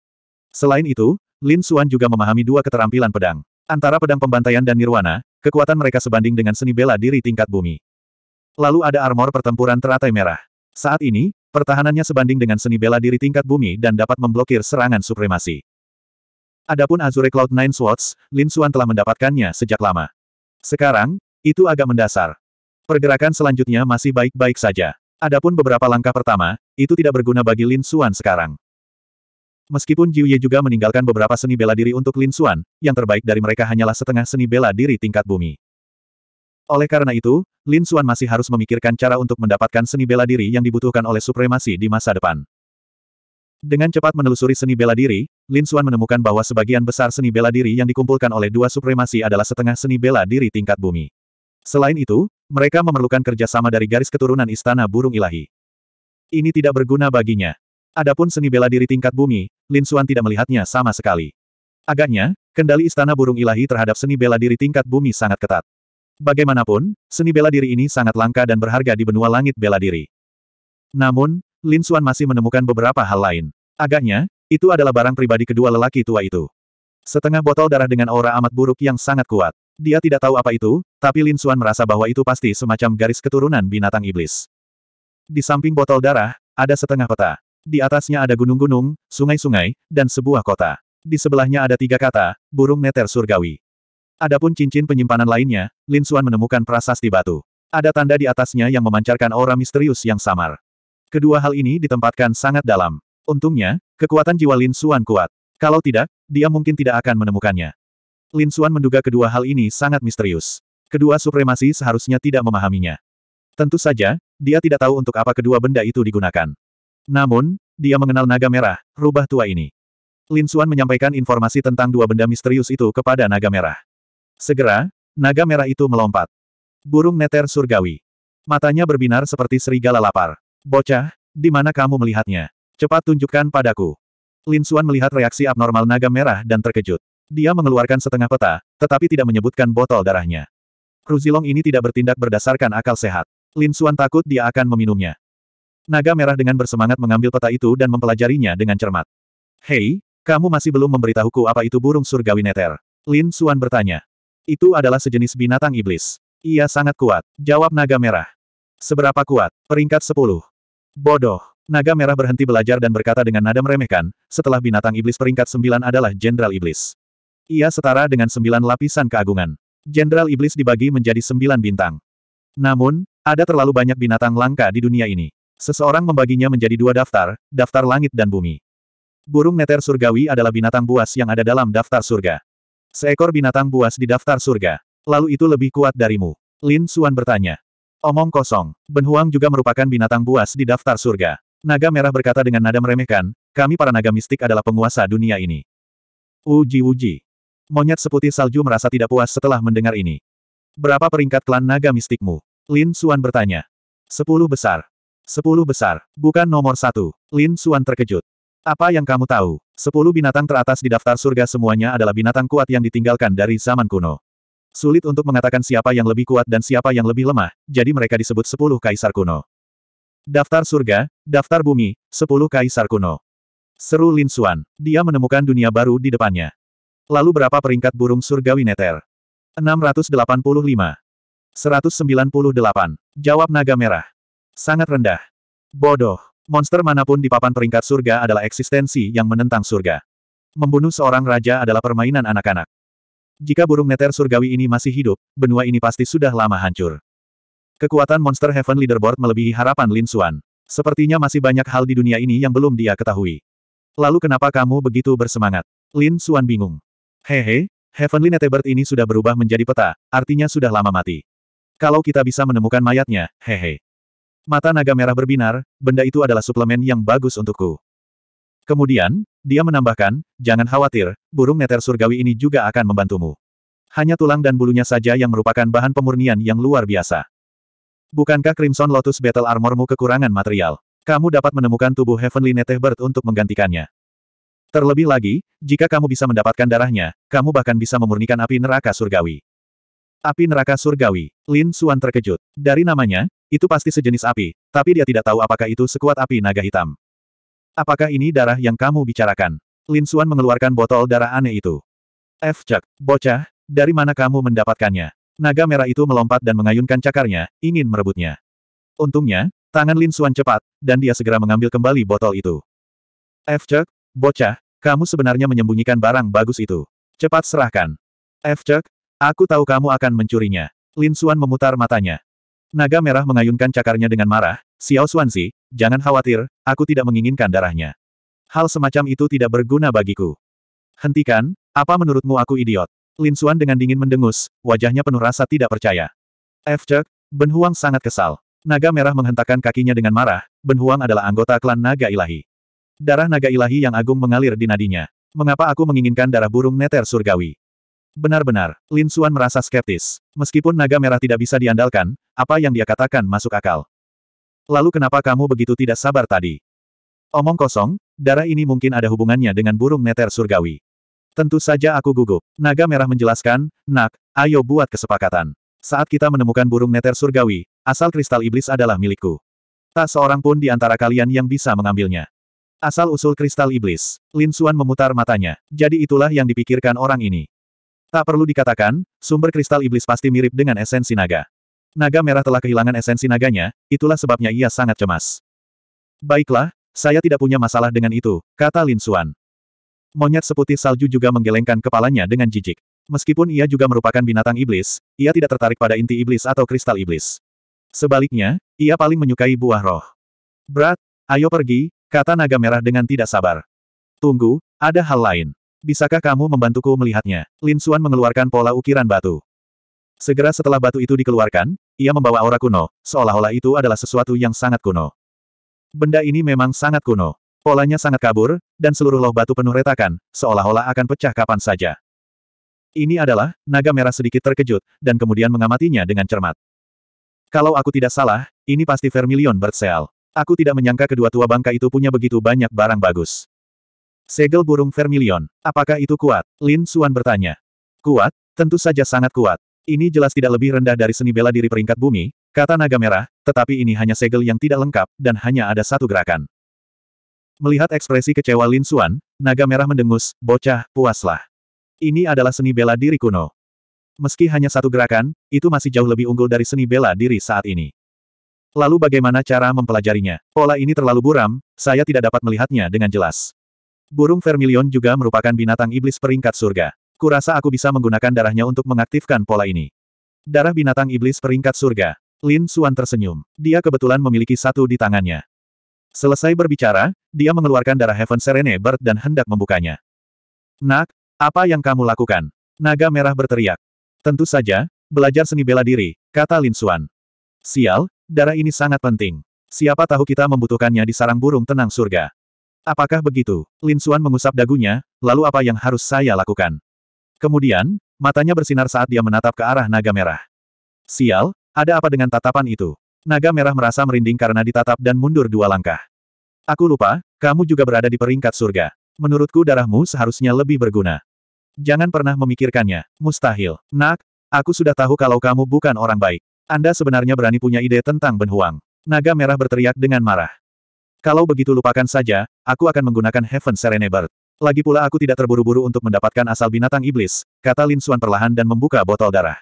Selain itu, Lin Xuan juga memahami dua keterampilan pedang. Antara pedang pembantaian dan nirwana, Kekuatan mereka sebanding dengan seni bela diri tingkat bumi. Lalu ada armor pertempuran teratai merah. Saat ini, pertahanannya sebanding dengan seni bela diri tingkat bumi dan dapat memblokir serangan supremasi. Adapun Azure Cloud Nine Swords, Lin Xuan telah mendapatkannya sejak lama. Sekarang, itu agak mendasar. Pergerakan selanjutnya masih baik-baik saja. Adapun beberapa langkah pertama, itu tidak berguna bagi Lin Xuan sekarang. Meskipun Jiuye juga meninggalkan beberapa seni bela diri untuk Lin Xuan, yang terbaik dari mereka hanyalah setengah seni bela diri tingkat bumi. Oleh karena itu, Lin Xuan masih harus memikirkan cara untuk mendapatkan seni bela diri yang dibutuhkan oleh supremasi di masa depan. Dengan cepat menelusuri seni bela diri, Lin Xuan menemukan bahwa sebagian besar seni bela diri yang dikumpulkan oleh dua supremasi adalah setengah seni bela diri tingkat bumi. Selain itu, mereka memerlukan kerjasama dari garis keturunan Istana Burung Ilahi. Ini tidak berguna baginya. Adapun seni bela diri tingkat bumi, Lin Xuan tidak melihatnya sama sekali. Agaknya, kendali istana burung ilahi terhadap seni bela diri tingkat bumi sangat ketat. Bagaimanapun, seni bela diri ini sangat langka dan berharga di benua langit bela diri. Namun, Lin Xuan masih menemukan beberapa hal lain. Agaknya, itu adalah barang pribadi kedua lelaki tua itu. Setengah botol darah dengan aura amat buruk yang sangat kuat. Dia tidak tahu apa itu, tapi Lin Xuan merasa bahwa itu pasti semacam garis keturunan binatang iblis. Di samping botol darah, ada setengah peta. Di atasnya ada gunung-gunung, sungai-sungai, dan sebuah kota. Di sebelahnya ada tiga kata, burung neter surgawi. Adapun cincin penyimpanan lainnya, Lin Suan menemukan prasasti batu. Ada tanda di atasnya yang memancarkan aura misterius yang samar. Kedua hal ini ditempatkan sangat dalam. Untungnya, kekuatan jiwa Lin Suan kuat. Kalau tidak, dia mungkin tidak akan menemukannya. Lin Suan menduga kedua hal ini sangat misterius. Kedua supremasi seharusnya tidak memahaminya. Tentu saja, dia tidak tahu untuk apa kedua benda itu digunakan. Namun, dia mengenal naga merah, rubah tua ini. Lin Xuan menyampaikan informasi tentang dua benda misterius itu kepada naga merah. Segera, naga merah itu melompat. Burung neter surgawi. Matanya berbinar seperti serigala lapar. Bocah, di mana kamu melihatnya? Cepat tunjukkan padaku. Lin Xuan melihat reaksi abnormal naga merah dan terkejut. Dia mengeluarkan setengah peta, tetapi tidak menyebutkan botol darahnya. Ruzilong ini tidak bertindak berdasarkan akal sehat. Lin Xuan takut dia akan meminumnya. Naga merah dengan bersemangat mengambil peta itu dan mempelajarinya dengan cermat. Hei, kamu masih belum memberitahuku apa itu burung surgawi neter? Lin Suan bertanya. Itu adalah sejenis binatang iblis. Ia sangat kuat, jawab naga merah. Seberapa kuat? Peringkat 10. Bodoh. Naga merah berhenti belajar dan berkata dengan nada meremehkan, setelah binatang iblis peringkat 9 adalah Jenderal Iblis. Ia setara dengan 9 lapisan keagungan. Jenderal Iblis dibagi menjadi 9 bintang. Namun, ada terlalu banyak binatang langka di dunia ini. Seseorang membaginya menjadi dua daftar, daftar langit dan bumi. Burung neter surgawi adalah binatang buas yang ada dalam daftar surga. Seekor binatang buas di daftar surga. Lalu itu lebih kuat darimu. Lin Suan bertanya. Omong kosong, Ben Huang juga merupakan binatang buas di daftar surga. Naga merah berkata dengan nada meremehkan, kami para naga mistik adalah penguasa dunia ini. Uji-uji. Monyet seputih salju merasa tidak puas setelah mendengar ini. Berapa peringkat klan naga mistikmu? Lin Suan bertanya. Sepuluh besar. Sepuluh besar. Bukan nomor satu. Lin suan terkejut. Apa yang kamu tahu? Sepuluh binatang teratas di daftar surga semuanya adalah binatang kuat yang ditinggalkan dari zaman kuno. Sulit untuk mengatakan siapa yang lebih kuat dan siapa yang lebih lemah, jadi mereka disebut sepuluh kaisar kuno. Daftar surga, daftar bumi, sepuluh kaisar kuno. Seru Lin suan Dia menemukan dunia baru di depannya. Lalu berapa peringkat burung surgawi neter? 685. 198. Jawab naga merah. Sangat rendah. Bodoh. Monster manapun di papan peringkat surga adalah eksistensi yang menentang surga. Membunuh seorang raja adalah permainan anak-anak. Jika burung neter surgawi ini masih hidup, benua ini pasti sudah lama hancur. Kekuatan Monster Heaven Leaderboard melebihi harapan Lin Xuan. Sepertinya masih banyak hal di dunia ini yang belum dia ketahui. Lalu kenapa kamu begitu bersemangat? Lin Xuan bingung. Hehe, Heavenly Netebird ini sudah berubah menjadi peta, artinya sudah lama mati. Kalau kita bisa menemukan mayatnya, hehe. Mata naga merah berbinar, benda itu adalah suplemen yang bagus untukku. Kemudian, dia menambahkan, jangan khawatir, burung neter surgawi ini juga akan membantumu. Hanya tulang dan bulunya saja yang merupakan bahan pemurnian yang luar biasa. Bukankah Crimson Lotus Battle Armormu kekurangan material? Kamu dapat menemukan tubuh Heavenly Netherbird untuk menggantikannya. Terlebih lagi, jika kamu bisa mendapatkan darahnya, kamu bahkan bisa memurnikan api neraka surgawi. Api neraka surgawi. Lin Suan terkejut. Dari namanya, itu pasti sejenis api, tapi dia tidak tahu apakah itu sekuat api naga hitam. Apakah ini darah yang kamu bicarakan? Lin Suan mengeluarkan botol darah aneh itu. F. Jack, bocah, dari mana kamu mendapatkannya? Naga merah itu melompat dan mengayunkan cakarnya, ingin merebutnya. Untungnya, tangan Lin Suan cepat, dan dia segera mengambil kembali botol itu. F. Jack, bocah, kamu sebenarnya menyembunyikan barang bagus itu. Cepat serahkan. F. Jack, Aku tahu kamu akan mencurinya. Lin Xuan memutar matanya. Naga merah mengayunkan cakarnya dengan marah, Xiao Xuanzi, jangan khawatir, aku tidak menginginkan darahnya. Hal semacam itu tidak berguna bagiku. Hentikan, apa menurutmu aku idiot? Lin Xuan dengan dingin mendengus, wajahnya penuh rasa tidak percaya. Efcek, Ben Huang sangat kesal. Naga merah menghentakkan kakinya dengan marah, Ben Huang adalah anggota klan naga ilahi. Darah naga ilahi yang agung mengalir di nadinya. Mengapa aku menginginkan darah burung neter surgawi? Benar-benar, Lin Xuan merasa skeptis. Meskipun naga merah tidak bisa diandalkan, apa yang dia katakan masuk akal. Lalu kenapa kamu begitu tidak sabar tadi? Omong kosong, darah ini mungkin ada hubungannya dengan burung neter surgawi. Tentu saja aku gugup. Naga merah menjelaskan, Nak, ayo buat kesepakatan. Saat kita menemukan burung neter surgawi, asal kristal iblis adalah milikku. Tak seorang pun di antara kalian yang bisa mengambilnya. Asal-usul kristal iblis, Lin Xuan memutar matanya. Jadi itulah yang dipikirkan orang ini. Tak perlu dikatakan, sumber kristal iblis pasti mirip dengan esensi naga. Naga merah telah kehilangan esensi naganya, itulah sebabnya ia sangat cemas. Baiklah, saya tidak punya masalah dengan itu, kata Lin Suan. Monyet seputih salju juga menggelengkan kepalanya dengan jijik. Meskipun ia juga merupakan binatang iblis, ia tidak tertarik pada inti iblis atau kristal iblis. Sebaliknya, ia paling menyukai buah roh. Brat, ayo pergi, kata naga merah dengan tidak sabar. Tunggu, ada hal lain. Bisakah kamu membantuku melihatnya? Lin Xuan mengeluarkan pola ukiran batu. Segera setelah batu itu dikeluarkan, ia membawa aura kuno, seolah-olah itu adalah sesuatu yang sangat kuno. Benda ini memang sangat kuno. Polanya sangat kabur, dan seluruh loh batu penuh retakan, seolah-olah akan pecah kapan saja. Ini adalah, naga merah sedikit terkejut, dan kemudian mengamatinya dengan cermat. Kalau aku tidak salah, ini pasti Vermilion bersel. Aku tidak menyangka kedua tua bangka itu punya begitu banyak barang bagus. Segel burung vermilion. Apakah itu kuat? Lin Suan bertanya. Kuat? Tentu saja sangat kuat. Ini jelas tidak lebih rendah dari seni bela diri peringkat bumi, kata naga merah, tetapi ini hanya segel yang tidak lengkap, dan hanya ada satu gerakan. Melihat ekspresi kecewa Lin Suan, naga merah mendengus, bocah, puaslah. Ini adalah seni bela diri kuno. Meski hanya satu gerakan, itu masih jauh lebih unggul dari seni bela diri saat ini. Lalu bagaimana cara mempelajarinya? Pola ini terlalu buram, saya tidak dapat melihatnya dengan jelas. Burung vermilion juga merupakan binatang iblis peringkat surga. Kurasa aku bisa menggunakan darahnya untuk mengaktifkan pola ini. Darah binatang iblis peringkat surga. Lin Suan tersenyum. Dia kebetulan memiliki satu di tangannya. Selesai berbicara, dia mengeluarkan darah Heaven Serene Bird dan hendak membukanya. Nak, apa yang kamu lakukan? Naga merah berteriak. Tentu saja, belajar seni bela diri, kata Lin Suan. Sial, darah ini sangat penting. Siapa tahu kita membutuhkannya di sarang burung tenang surga. Apakah begitu? Lin Xuan mengusap dagunya, lalu apa yang harus saya lakukan? Kemudian, matanya bersinar saat dia menatap ke arah naga merah. Sial, ada apa dengan tatapan itu? Naga merah merasa merinding karena ditatap dan mundur dua langkah. Aku lupa, kamu juga berada di peringkat surga. Menurutku darahmu seharusnya lebih berguna. Jangan pernah memikirkannya, mustahil. Nak, aku sudah tahu kalau kamu bukan orang baik. Anda sebenarnya berani punya ide tentang Ben Huang. Naga merah berteriak dengan marah. Kalau begitu lupakan saja, aku akan menggunakan Heaven Serene Bird. Lagi pula aku tidak terburu-buru untuk mendapatkan asal binatang iblis, kata Lin Xuan perlahan dan membuka botol darah.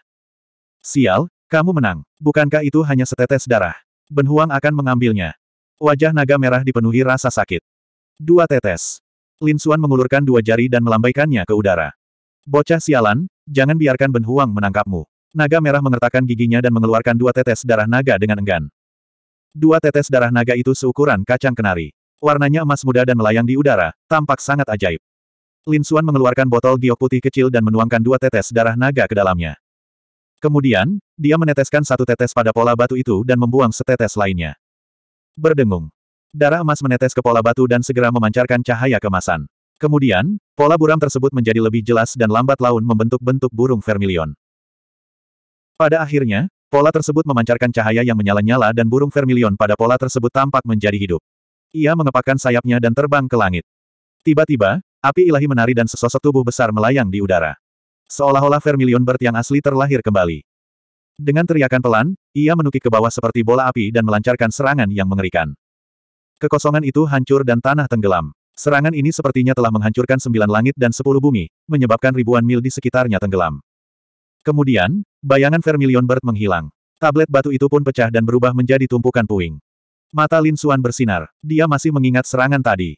Sial, kamu menang. Bukankah itu hanya setetes darah? Ben Huang akan mengambilnya. Wajah naga merah dipenuhi rasa sakit. Dua tetes. Lin Xuan mengulurkan dua jari dan melambaikannya ke udara. Bocah sialan, jangan biarkan Ben Huang menangkapmu. Naga merah mengertakkan giginya dan mengeluarkan dua tetes darah naga dengan enggan. Dua tetes darah naga itu seukuran kacang kenari. Warnanya emas muda dan melayang di udara, tampak sangat ajaib. Lin Xuan mengeluarkan botol giok putih kecil dan menuangkan dua tetes darah naga ke dalamnya. Kemudian, dia meneteskan satu tetes pada pola batu itu dan membuang setetes lainnya. Berdengung. Darah emas menetes ke pola batu dan segera memancarkan cahaya kemasan. Kemudian, pola buram tersebut menjadi lebih jelas dan lambat laun membentuk bentuk burung vermilion. Pada akhirnya, Pola tersebut memancarkan cahaya yang menyala-nyala dan burung vermilion pada pola tersebut tampak menjadi hidup. Ia mengepakkan sayapnya dan terbang ke langit. Tiba-tiba, api ilahi menari dan sesosok tubuh besar melayang di udara. Seolah-olah vermilion bertiang asli terlahir kembali. Dengan teriakan pelan, ia menukik ke bawah seperti bola api dan melancarkan serangan yang mengerikan. Kekosongan itu hancur dan tanah tenggelam. Serangan ini sepertinya telah menghancurkan sembilan langit dan sepuluh bumi, menyebabkan ribuan mil di sekitarnya tenggelam. Kemudian, bayangan Vermilion Bird menghilang. Tablet batu itu pun pecah dan berubah menjadi tumpukan puing. Mata Lin Xuan bersinar. Dia masih mengingat serangan tadi.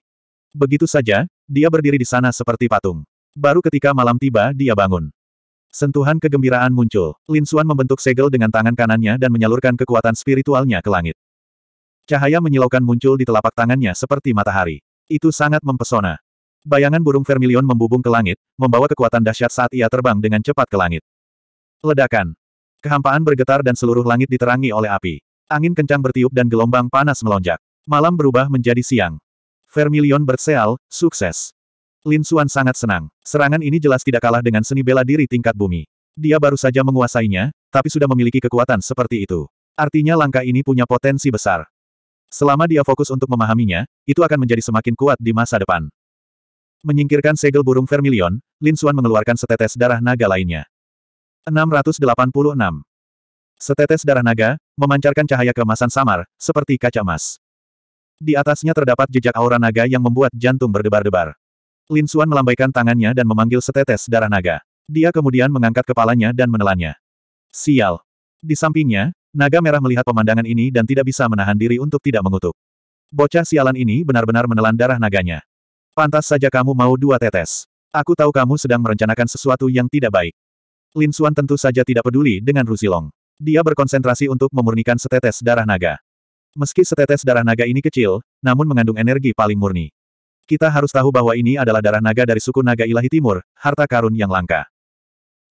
Begitu saja, dia berdiri di sana seperti patung. Baru ketika malam tiba, dia bangun. Sentuhan kegembiraan muncul. Lin Xuan membentuk segel dengan tangan kanannya dan menyalurkan kekuatan spiritualnya ke langit. Cahaya menyilaukan muncul di telapak tangannya seperti matahari. Itu sangat mempesona. Bayangan burung vermilion membubung ke langit, membawa kekuatan dahsyat saat ia terbang dengan cepat ke langit. Ledakan. Kehampaan bergetar dan seluruh langit diterangi oleh api. Angin kencang bertiup dan gelombang panas melonjak. Malam berubah menjadi siang. Vermilion berseal, sukses. Lin Xuan sangat senang. Serangan ini jelas tidak kalah dengan seni bela diri tingkat bumi. Dia baru saja menguasainya, tapi sudah memiliki kekuatan seperti itu. Artinya langkah ini punya potensi besar. Selama dia fokus untuk memahaminya, itu akan menjadi semakin kuat di masa depan. Menyingkirkan segel burung vermilion, Lin Xuan mengeluarkan setetes darah naga lainnya. 686. Setetes darah naga, memancarkan cahaya kemasan samar, seperti kaca emas. Di atasnya terdapat jejak aura naga yang membuat jantung berdebar-debar. Lin Xuan melambaikan tangannya dan memanggil setetes darah naga. Dia kemudian mengangkat kepalanya dan menelannya. Sial. Di sampingnya, naga merah melihat pemandangan ini dan tidak bisa menahan diri untuk tidak mengutuk. Bocah sialan ini benar-benar menelan darah naganya. Pantas saja kamu mau dua tetes. Aku tahu kamu sedang merencanakan sesuatu yang tidak baik. Lin Xuan tentu saja tidak peduli dengan Rusilong. Dia berkonsentrasi untuk memurnikan setetes darah naga. Meski setetes darah naga ini kecil, namun mengandung energi paling murni. Kita harus tahu bahwa ini adalah darah naga dari suku naga ilahi timur, harta karun yang langka.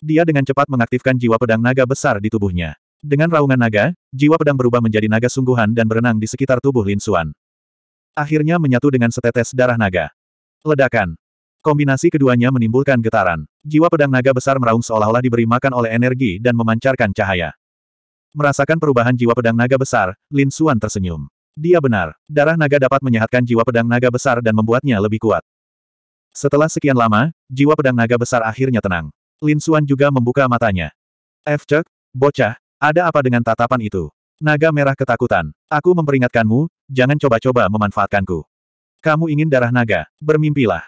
Dia dengan cepat mengaktifkan jiwa pedang naga besar di tubuhnya. Dengan raungan naga, jiwa pedang berubah menjadi naga sungguhan dan berenang di sekitar tubuh Lin Xuan. Akhirnya menyatu dengan setetes darah naga. Ledakan. Kombinasi keduanya menimbulkan getaran. Jiwa pedang naga besar meraung seolah-olah diberi makan oleh energi dan memancarkan cahaya. Merasakan perubahan jiwa pedang naga besar, Lin Xuan tersenyum. Dia benar, darah naga dapat menyehatkan jiwa pedang naga besar dan membuatnya lebih kuat. Setelah sekian lama, jiwa pedang naga besar akhirnya tenang. Lin Xuan juga membuka matanya. F. Cek, bocah, ada apa dengan tatapan itu? Naga merah ketakutan. Aku memperingatkanmu, jangan coba-coba memanfaatkanku. Kamu ingin darah naga, bermimpilah.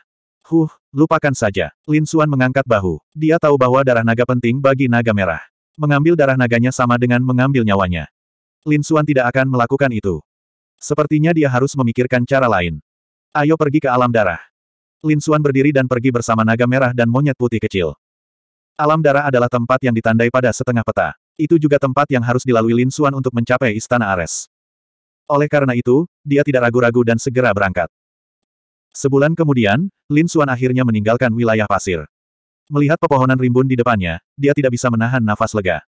Huh, lupakan saja. Lin Xuan mengangkat bahu. Dia tahu bahwa darah naga penting bagi naga merah. Mengambil darah naganya sama dengan mengambil nyawanya. Lin Xuan tidak akan melakukan itu. Sepertinya dia harus memikirkan cara lain. Ayo pergi ke alam darah. Lin Xuan berdiri dan pergi bersama naga merah dan monyet putih kecil. Alam darah adalah tempat yang ditandai pada setengah peta. Itu juga tempat yang harus dilalui Lin Xuan untuk mencapai Istana Ares. Oleh karena itu, dia tidak ragu-ragu dan segera berangkat. Sebulan kemudian, Lin Xuan akhirnya meninggalkan wilayah pasir. Melihat pepohonan rimbun di depannya, dia tidak bisa menahan nafas lega.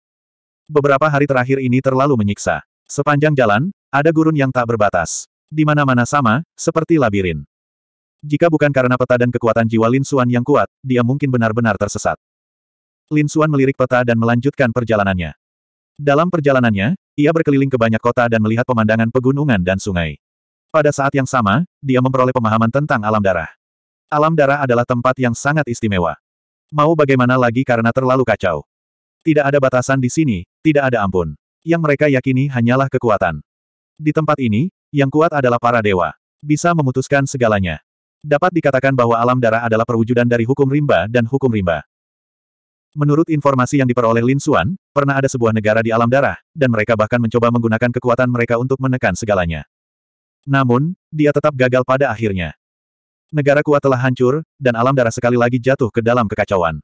Beberapa hari terakhir ini terlalu menyiksa. Sepanjang jalan, ada gurun yang tak berbatas. Di mana-mana sama, seperti labirin. Jika bukan karena peta dan kekuatan jiwa Lin Xuan yang kuat, dia mungkin benar-benar tersesat. Lin Xuan melirik peta dan melanjutkan perjalanannya. Dalam perjalanannya, ia berkeliling ke banyak kota dan melihat pemandangan pegunungan dan sungai. Pada saat yang sama, dia memperoleh pemahaman tentang alam darah. Alam darah adalah tempat yang sangat istimewa. Mau bagaimana lagi karena terlalu kacau. Tidak ada batasan di sini, tidak ada ampun. Yang mereka yakini hanyalah kekuatan. Di tempat ini, yang kuat adalah para dewa. Bisa memutuskan segalanya. Dapat dikatakan bahwa alam darah adalah perwujudan dari hukum rimba dan hukum rimba. Menurut informasi yang diperoleh Lin Xuan, pernah ada sebuah negara di alam darah, dan mereka bahkan mencoba menggunakan kekuatan mereka untuk menekan segalanya. Namun, dia tetap gagal pada akhirnya. Negara kuat telah hancur, dan alam darah sekali lagi jatuh ke dalam kekacauan.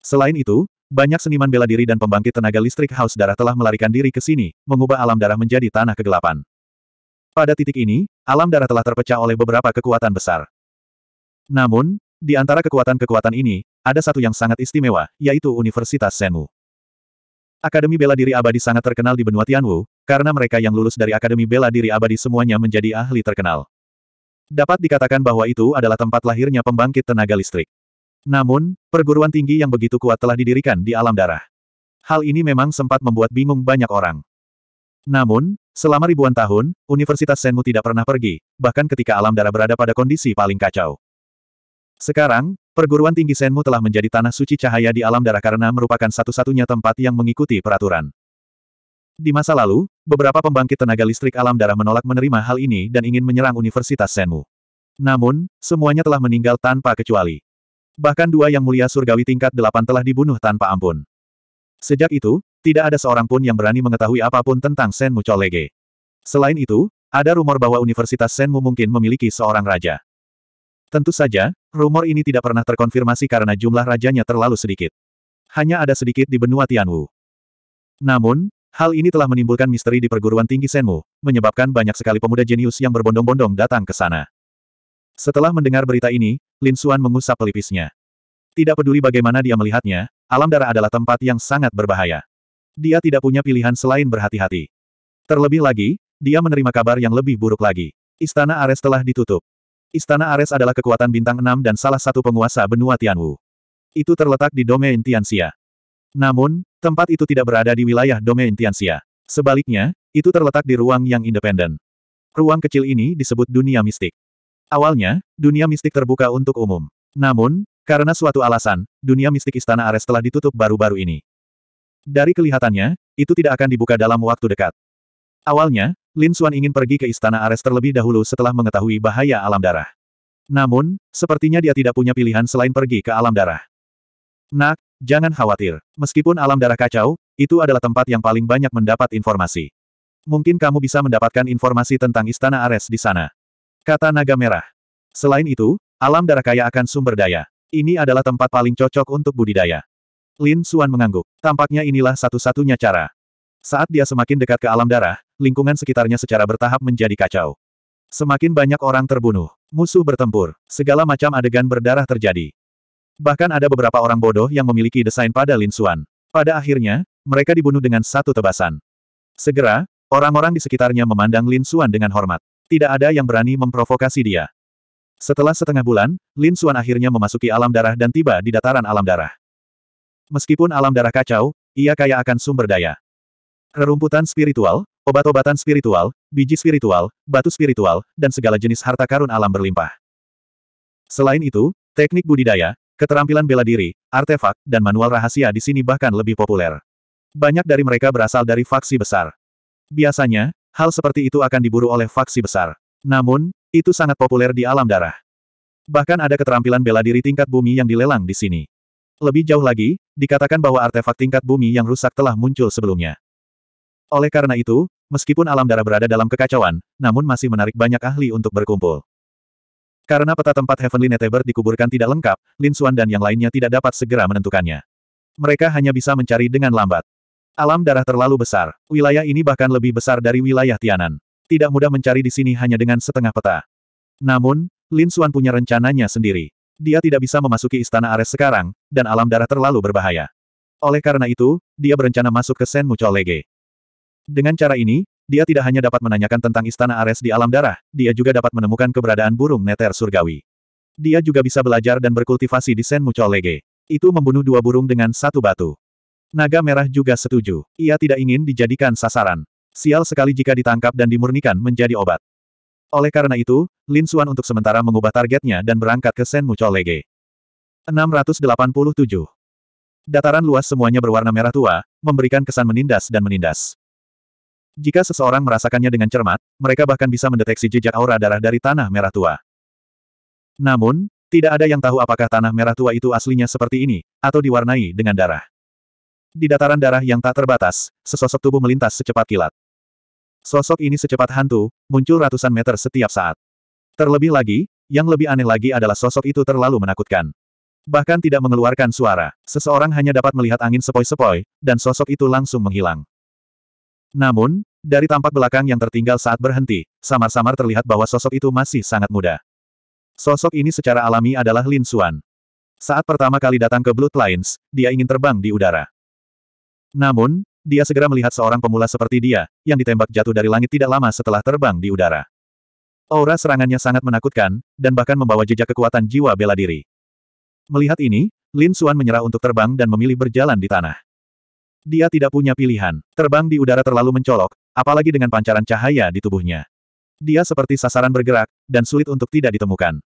Selain itu, banyak seniman bela diri dan pembangkit tenaga listrik haus darah telah melarikan diri ke sini, mengubah alam darah menjadi tanah kegelapan. Pada titik ini, alam darah telah terpecah oleh beberapa kekuatan besar. Namun, di antara kekuatan-kekuatan ini, ada satu yang sangat istimewa, yaitu Universitas Senmu. Akademi Bela Diri Abadi sangat terkenal di benua Tianwu, karena mereka yang lulus dari Akademi Bela Diri Abadi semuanya menjadi ahli terkenal. Dapat dikatakan bahwa itu adalah tempat lahirnya pembangkit tenaga listrik. Namun, perguruan tinggi yang begitu kuat telah didirikan di alam darah. Hal ini memang sempat membuat bingung banyak orang. Namun, selama ribuan tahun, Universitas Senmu tidak pernah pergi, bahkan ketika alam darah berada pada kondisi paling kacau. Sekarang, perguruan tinggi Senmu telah menjadi tanah suci cahaya di alam darah karena merupakan satu-satunya tempat yang mengikuti peraturan. Di masa lalu, beberapa pembangkit tenaga listrik alam darah menolak menerima hal ini dan ingin menyerang Universitas Senmu. Namun, semuanya telah meninggal tanpa kecuali. Bahkan dua yang mulia surgawi tingkat delapan telah dibunuh tanpa ampun. Sejak itu, tidak ada seorang pun yang berani mengetahui apapun tentang Senmu Cholege. Selain itu, ada rumor bahwa Universitas Senmu mungkin memiliki seorang raja. Tentu saja, rumor ini tidak pernah terkonfirmasi karena jumlah rajanya terlalu sedikit. Hanya ada sedikit di benua Tianwu. Namun, hal ini telah menimbulkan misteri di perguruan tinggi Senmu, menyebabkan banyak sekali pemuda jenius yang berbondong-bondong datang ke sana. Setelah mendengar berita ini, Lin Xuan mengusap pelipisnya. Tidak peduli bagaimana dia melihatnya, alam darah adalah tempat yang sangat berbahaya. Dia tidak punya pilihan selain berhati-hati. Terlebih lagi, dia menerima kabar yang lebih buruk lagi. Istana Ares telah ditutup. Istana Ares adalah kekuatan bintang enam dan salah satu penguasa benua Tianwu. Itu terletak di domain Tianxia. Namun, tempat itu tidak berada di wilayah domain Tianxia. Sebaliknya, itu terletak di ruang yang independen. Ruang kecil ini disebut dunia mistik. Awalnya, dunia mistik terbuka untuk umum. Namun, karena suatu alasan, dunia mistik Istana Ares telah ditutup baru-baru ini. Dari kelihatannya, itu tidak akan dibuka dalam waktu dekat. Awalnya, Lin Xuan ingin pergi ke Istana Ares terlebih dahulu setelah mengetahui bahaya alam darah. Namun, sepertinya dia tidak punya pilihan selain pergi ke alam darah. Nak, jangan khawatir. Meskipun alam darah kacau, itu adalah tempat yang paling banyak mendapat informasi. Mungkin kamu bisa mendapatkan informasi tentang Istana Ares di sana. Kata Naga Merah. Selain itu, alam darah kaya akan sumber daya. Ini adalah tempat paling cocok untuk budidaya. Lin Xuan mengangguk. Tampaknya inilah satu-satunya cara. Saat dia semakin dekat ke alam darah, lingkungan sekitarnya secara bertahap menjadi kacau. Semakin banyak orang terbunuh, musuh bertempur, segala macam adegan berdarah terjadi. Bahkan ada beberapa orang bodoh yang memiliki desain pada Lin Xuan. Pada akhirnya, mereka dibunuh dengan satu tebasan. Segera, orang-orang di sekitarnya memandang Lin Xuan dengan hormat. Tidak ada yang berani memprovokasi dia. Setelah setengah bulan, Lin Xuan akhirnya memasuki alam darah dan tiba di dataran alam darah. Meskipun alam darah kacau, ia kaya akan sumber daya. Rerumputan spiritual, Obat-obatan spiritual, biji spiritual, batu spiritual, dan segala jenis harta karun alam berlimpah. Selain itu, teknik budidaya, keterampilan bela diri, artefak, dan manual rahasia di sini bahkan lebih populer. Banyak dari mereka berasal dari faksi besar. Biasanya, hal seperti itu akan diburu oleh faksi besar. Namun, itu sangat populer di alam darah. Bahkan ada keterampilan bela diri tingkat bumi yang dilelang di sini. Lebih jauh lagi, dikatakan bahwa artefak tingkat bumi yang rusak telah muncul sebelumnya. Oleh karena itu, meskipun alam darah berada dalam kekacauan, namun masih menarik banyak ahli untuk berkumpul. Karena peta tempat Heavenly Netebird dikuburkan tidak lengkap, Lin Suan dan yang lainnya tidak dapat segera menentukannya. Mereka hanya bisa mencari dengan lambat. Alam darah terlalu besar. Wilayah ini bahkan lebih besar dari wilayah Tianan. Tidak mudah mencari di sini hanya dengan setengah peta. Namun, Lin Suan punya rencananya sendiri. Dia tidak bisa memasuki istana Ares sekarang, dan alam darah terlalu berbahaya. Oleh karena itu, dia berencana masuk ke Senmu Cholege. Dengan cara ini, dia tidak hanya dapat menanyakan tentang istana Ares di alam darah, dia juga dapat menemukan keberadaan burung neter surgawi. Dia juga bisa belajar dan berkultivasi di Sen Lege. Itu membunuh dua burung dengan satu batu. Naga merah juga setuju. Ia tidak ingin dijadikan sasaran. Sial sekali jika ditangkap dan dimurnikan menjadi obat. Oleh karena itu, Lin Xuan untuk sementara mengubah targetnya dan berangkat ke Sen Mucolege. 687. Dataran luas semuanya berwarna merah tua, memberikan kesan menindas dan menindas. Jika seseorang merasakannya dengan cermat, mereka bahkan bisa mendeteksi jejak aura darah dari Tanah Merah Tua. Namun, tidak ada yang tahu apakah Tanah Merah Tua itu aslinya seperti ini, atau diwarnai dengan darah. Di dataran darah yang tak terbatas, sesosok tubuh melintas secepat kilat. Sosok ini secepat hantu, muncul ratusan meter setiap saat. Terlebih lagi, yang lebih aneh lagi adalah sosok itu terlalu menakutkan. Bahkan tidak mengeluarkan suara, seseorang hanya dapat melihat angin sepoi-sepoi, dan sosok itu langsung menghilang. Namun, dari tampak belakang yang tertinggal saat berhenti, samar-samar terlihat bahwa sosok itu masih sangat muda. Sosok ini secara alami adalah Lin Xuan. Saat pertama kali datang ke Blood Lines, dia ingin terbang di udara. Namun, dia segera melihat seorang pemula seperti dia, yang ditembak jatuh dari langit tidak lama setelah terbang di udara. Aura serangannya sangat menakutkan, dan bahkan membawa jejak kekuatan jiwa bela diri. Melihat ini, Lin Xuan menyerah untuk terbang dan memilih berjalan di tanah. Dia tidak punya pilihan. Terbang di udara terlalu mencolok, apalagi dengan pancaran cahaya di tubuhnya. Dia seperti sasaran bergerak, dan sulit untuk tidak ditemukan.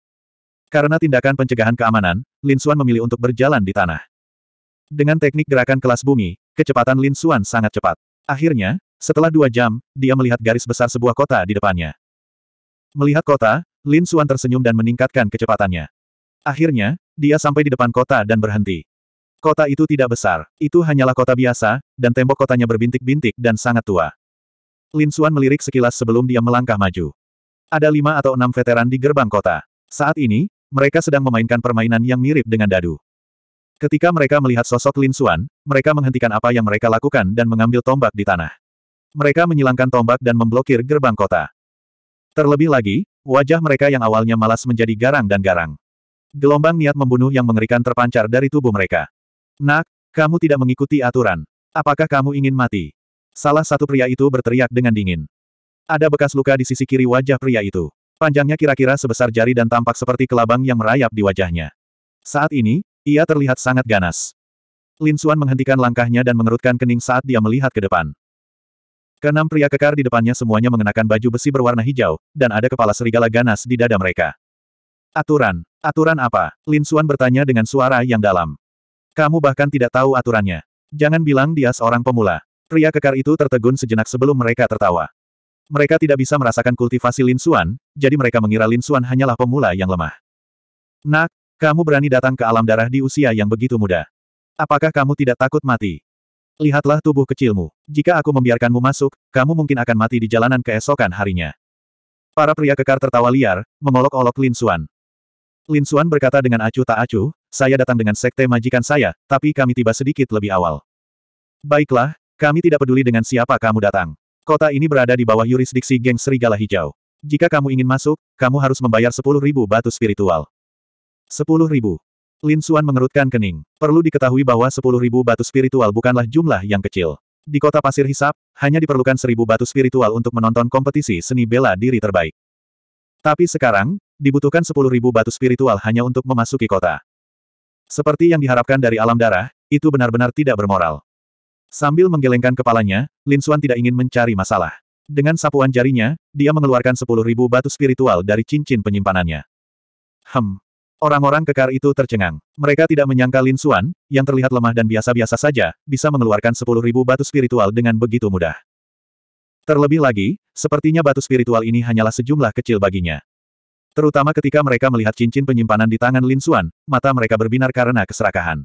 Karena tindakan pencegahan keamanan, Lin Xuan memilih untuk berjalan di tanah. Dengan teknik gerakan kelas bumi, kecepatan Lin Xuan sangat cepat. Akhirnya, setelah dua jam, dia melihat garis besar sebuah kota di depannya. Melihat kota, Lin Xuan tersenyum dan meningkatkan kecepatannya. Akhirnya, dia sampai di depan kota dan berhenti. Kota itu tidak besar, itu hanyalah kota biasa, dan tembok kotanya berbintik-bintik dan sangat tua. Lin Xuan melirik sekilas sebelum dia melangkah maju. Ada lima atau enam veteran di gerbang kota. Saat ini, mereka sedang memainkan permainan yang mirip dengan dadu. Ketika mereka melihat sosok Lin Xuan, mereka menghentikan apa yang mereka lakukan dan mengambil tombak di tanah. Mereka menyilangkan tombak dan memblokir gerbang kota. Terlebih lagi, wajah mereka yang awalnya malas menjadi garang dan garang. Gelombang niat membunuh yang mengerikan terpancar dari tubuh mereka. Nak, kamu tidak mengikuti aturan. Apakah kamu ingin mati? Salah satu pria itu berteriak dengan dingin. Ada bekas luka di sisi kiri wajah pria itu. Panjangnya kira-kira sebesar jari dan tampak seperti kelabang yang merayap di wajahnya. Saat ini, ia terlihat sangat ganas. Lin Xuan menghentikan langkahnya dan mengerutkan kening saat dia melihat ke depan. Keenam pria kekar di depannya semuanya mengenakan baju besi berwarna hijau, dan ada kepala serigala ganas di dada mereka. Aturan. Aturan apa? Lin Xuan bertanya dengan suara yang dalam. Kamu bahkan tidak tahu aturannya. Jangan bilang dia seorang pemula. Pria kekar itu tertegun sejenak sebelum mereka tertawa. Mereka tidak bisa merasakan kultivasi Lin Suan, jadi mereka mengira Lin Suan hanyalah pemula yang lemah. Nak, kamu berani datang ke alam darah di usia yang begitu muda. Apakah kamu tidak takut mati? Lihatlah tubuh kecilmu. Jika aku membiarkanmu masuk, kamu mungkin akan mati di jalanan keesokan harinya. Para pria kekar tertawa liar, mengolok-olok Lin Suan. Lin Suan berkata dengan acuh tak acuh, saya datang dengan sekte majikan saya, tapi kami tiba sedikit lebih awal. Baiklah, kami tidak peduli dengan siapa kamu datang. Kota ini berada di bawah yurisdiksi geng Serigala Hijau. Jika kamu ingin masuk, kamu harus membayar sepuluh ribu batu spiritual. Sepuluh ribu. Lin Suan mengerutkan kening. Perlu diketahui bahwa sepuluh ribu batu spiritual bukanlah jumlah yang kecil. Di kota pasir hisap, hanya diperlukan seribu batu spiritual untuk menonton kompetisi seni bela diri terbaik. Tapi sekarang, dibutuhkan sepuluh ribu batu spiritual hanya untuk memasuki kota. Seperti yang diharapkan dari alam darah, itu benar-benar tidak bermoral. Sambil menggelengkan kepalanya, Lin Xuan tidak ingin mencari masalah. Dengan sapuan jarinya, dia mengeluarkan sepuluh ribu batu spiritual dari cincin penyimpanannya. Hem. Orang-orang kekar itu tercengang. Mereka tidak menyangka Lin Xuan, yang terlihat lemah dan biasa-biasa saja, bisa mengeluarkan sepuluh ribu batu spiritual dengan begitu mudah. Terlebih lagi, sepertinya batu spiritual ini hanyalah sejumlah kecil baginya. Terutama ketika mereka melihat cincin penyimpanan di tangan Lin Xuan, mata mereka berbinar karena keserakahan.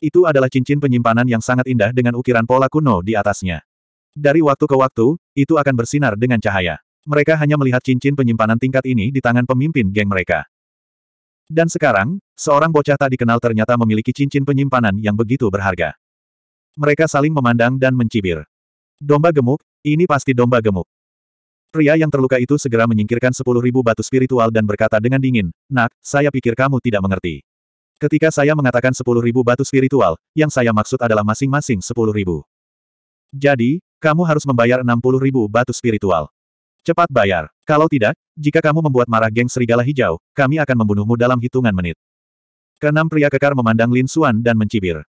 Itu adalah cincin penyimpanan yang sangat indah dengan ukiran pola kuno di atasnya. Dari waktu ke waktu, itu akan bersinar dengan cahaya. Mereka hanya melihat cincin penyimpanan tingkat ini di tangan pemimpin geng mereka. Dan sekarang, seorang bocah tak dikenal ternyata memiliki cincin penyimpanan yang begitu berharga. Mereka saling memandang dan mencibir. Domba gemuk, ini pasti domba gemuk. Pria yang terluka itu segera menyingkirkan sepuluh ribu batu spiritual dan berkata dengan dingin, Nak, saya pikir kamu tidak mengerti. Ketika saya mengatakan sepuluh ribu batu spiritual, yang saya maksud adalah masing-masing sepuluh ribu. Jadi, kamu harus membayar enam puluh ribu batu spiritual. Cepat bayar. Kalau tidak, jika kamu membuat marah geng serigala hijau, kami akan membunuhmu dalam hitungan menit. Kenam pria kekar memandang Lin Suan dan mencibir.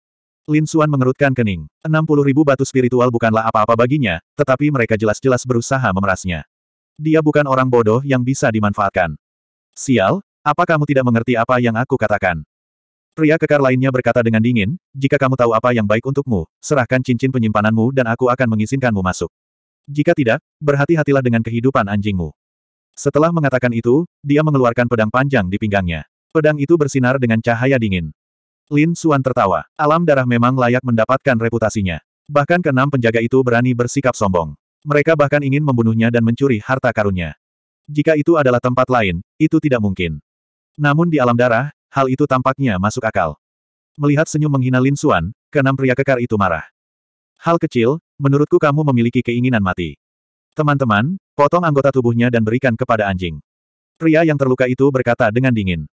Lin Suan mengerutkan kening. 60 ribu batu spiritual bukanlah apa-apa baginya, tetapi mereka jelas-jelas berusaha memerasnya. Dia bukan orang bodoh yang bisa dimanfaatkan. Sial, apa kamu tidak mengerti apa yang aku katakan? Pria kekar lainnya berkata dengan dingin, jika kamu tahu apa yang baik untukmu, serahkan cincin penyimpananmu dan aku akan mengizinkanmu masuk. Jika tidak, berhati-hatilah dengan kehidupan anjingmu. Setelah mengatakan itu, dia mengeluarkan pedang panjang di pinggangnya. Pedang itu bersinar dengan cahaya dingin. Lin Suan tertawa. Alam darah memang layak mendapatkan reputasinya. Bahkan keenam penjaga itu berani bersikap sombong. Mereka bahkan ingin membunuhnya dan mencuri harta karunnya. Jika itu adalah tempat lain, itu tidak mungkin. Namun di alam darah, hal itu tampaknya masuk akal. Melihat senyum menghina Lin Suan, keenam pria kekar itu marah. Hal kecil, menurutku kamu memiliki keinginan mati. Teman-teman, potong anggota tubuhnya dan berikan kepada anjing. Pria yang terluka itu berkata dengan dingin.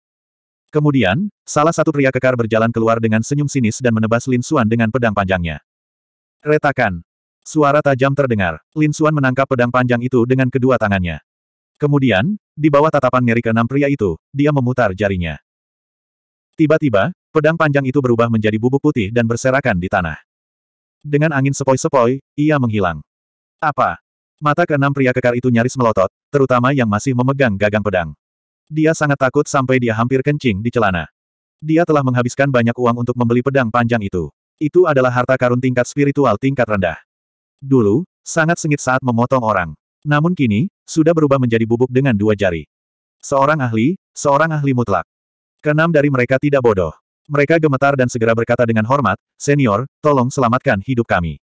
Kemudian, salah satu pria kekar berjalan keluar dengan senyum sinis dan menebas Lin Xuan dengan pedang panjangnya. Retakan. Suara tajam terdengar. Lin Xuan menangkap pedang panjang itu dengan kedua tangannya. Kemudian, di bawah tatapan ngeri keenam pria itu, dia memutar jarinya. Tiba-tiba, pedang panjang itu berubah menjadi bubuk putih dan berserakan di tanah. Dengan angin sepoi-sepoi, ia menghilang. Apa? Mata keenam pria kekar itu nyaris melotot, terutama yang masih memegang gagang pedang. Dia sangat takut sampai dia hampir kencing di celana. Dia telah menghabiskan banyak uang untuk membeli pedang panjang itu. Itu adalah harta karun tingkat spiritual tingkat rendah. Dulu, sangat sengit saat memotong orang. Namun kini, sudah berubah menjadi bubuk dengan dua jari. Seorang ahli, seorang ahli mutlak. Kenam dari mereka tidak bodoh. Mereka gemetar dan segera berkata dengan hormat, Senior, tolong selamatkan hidup kami.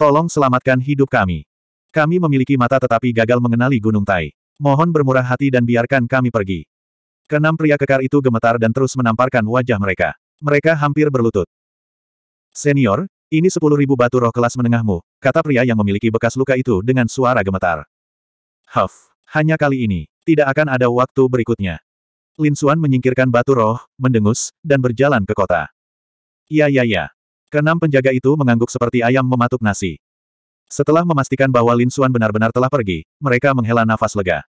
Tolong selamatkan hidup kami. Kami memiliki mata tetapi gagal mengenali Gunung Tai. Mohon bermurah hati dan biarkan kami pergi. Kenam pria kekar itu gemetar dan terus menamparkan wajah mereka. Mereka hampir berlutut. Senior, ini sepuluh ribu batu roh kelas menengahmu, kata pria yang memiliki bekas luka itu dengan suara gemetar. Huff, hanya kali ini, tidak akan ada waktu berikutnya. Lin Xuan menyingkirkan batu roh, mendengus, dan berjalan ke kota. Ya ya ya. Kenam penjaga itu mengangguk seperti ayam mematuk nasi. Setelah memastikan bahwa Lin Suan benar-benar telah pergi, mereka menghela nafas lega.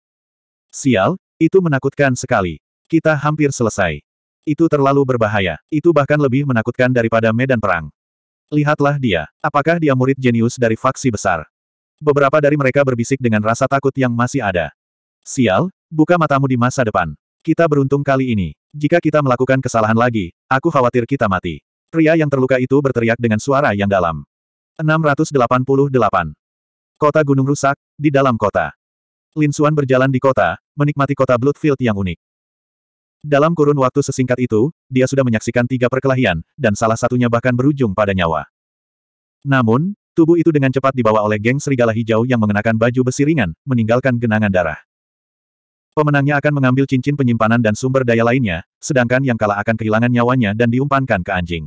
Sial, itu menakutkan sekali. Kita hampir selesai. Itu terlalu berbahaya. Itu bahkan lebih menakutkan daripada medan perang. Lihatlah dia. Apakah dia murid jenius dari faksi besar? Beberapa dari mereka berbisik dengan rasa takut yang masih ada. Sial, buka matamu di masa depan. Kita beruntung kali ini. Jika kita melakukan kesalahan lagi, aku khawatir kita mati. Pria yang terluka itu berteriak dengan suara yang dalam. 688. Kota Gunung Rusak, di dalam kota. Lin Xuan berjalan di kota, menikmati kota Bloodfield yang unik. Dalam kurun waktu sesingkat itu, dia sudah menyaksikan tiga perkelahian, dan salah satunya bahkan berujung pada nyawa. Namun, tubuh itu dengan cepat dibawa oleh geng serigala hijau yang mengenakan baju besi ringan, meninggalkan genangan darah. Pemenangnya akan mengambil cincin penyimpanan dan sumber daya lainnya, sedangkan yang kalah akan kehilangan nyawanya dan diumpankan ke anjing.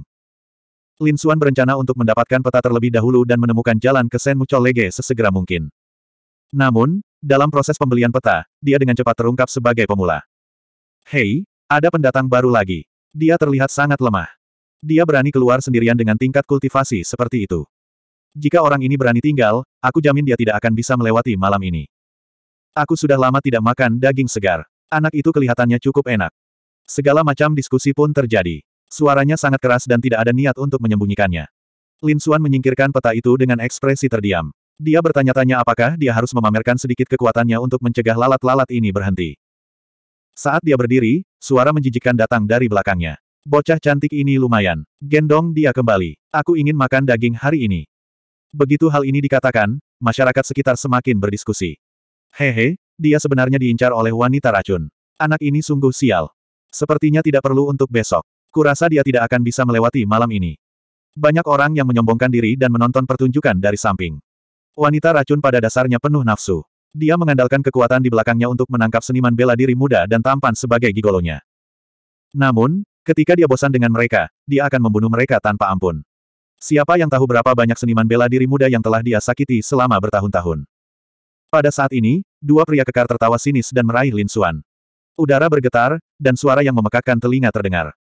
Lin Suan berencana untuk mendapatkan peta terlebih dahulu dan menemukan jalan ke Sen Mucho Lege sesegera mungkin. Namun, dalam proses pembelian peta, dia dengan cepat terungkap sebagai pemula. Hei, ada pendatang baru lagi. Dia terlihat sangat lemah. Dia berani keluar sendirian dengan tingkat kultivasi seperti itu. Jika orang ini berani tinggal, aku jamin dia tidak akan bisa melewati malam ini. Aku sudah lama tidak makan daging segar. Anak itu kelihatannya cukup enak. Segala macam diskusi pun terjadi. Suaranya sangat keras dan tidak ada niat untuk menyembunyikannya. Lin Suan menyingkirkan peta itu dengan ekspresi terdiam. Dia bertanya-tanya apakah dia harus memamerkan sedikit kekuatannya untuk mencegah lalat-lalat ini berhenti. Saat dia berdiri, suara menjijikkan datang dari belakangnya. Bocah cantik ini lumayan. Gendong dia kembali. Aku ingin makan daging hari ini. Begitu hal ini dikatakan, masyarakat sekitar semakin berdiskusi. Hehe, dia sebenarnya diincar oleh wanita racun. Anak ini sungguh sial. Sepertinya tidak perlu untuk besok. Kurasa dia tidak akan bisa melewati malam ini. Banyak orang yang menyombongkan diri dan menonton pertunjukan dari samping. Wanita racun pada dasarnya penuh nafsu. Dia mengandalkan kekuatan di belakangnya untuk menangkap seniman bela diri muda dan tampan sebagai gigolonya. Namun, ketika dia bosan dengan mereka, dia akan membunuh mereka tanpa ampun. Siapa yang tahu berapa banyak seniman bela diri muda yang telah dia sakiti selama bertahun-tahun. Pada saat ini, dua pria kekar tertawa sinis dan meraih Lin Suan. Udara bergetar, dan suara yang memekakkan telinga terdengar.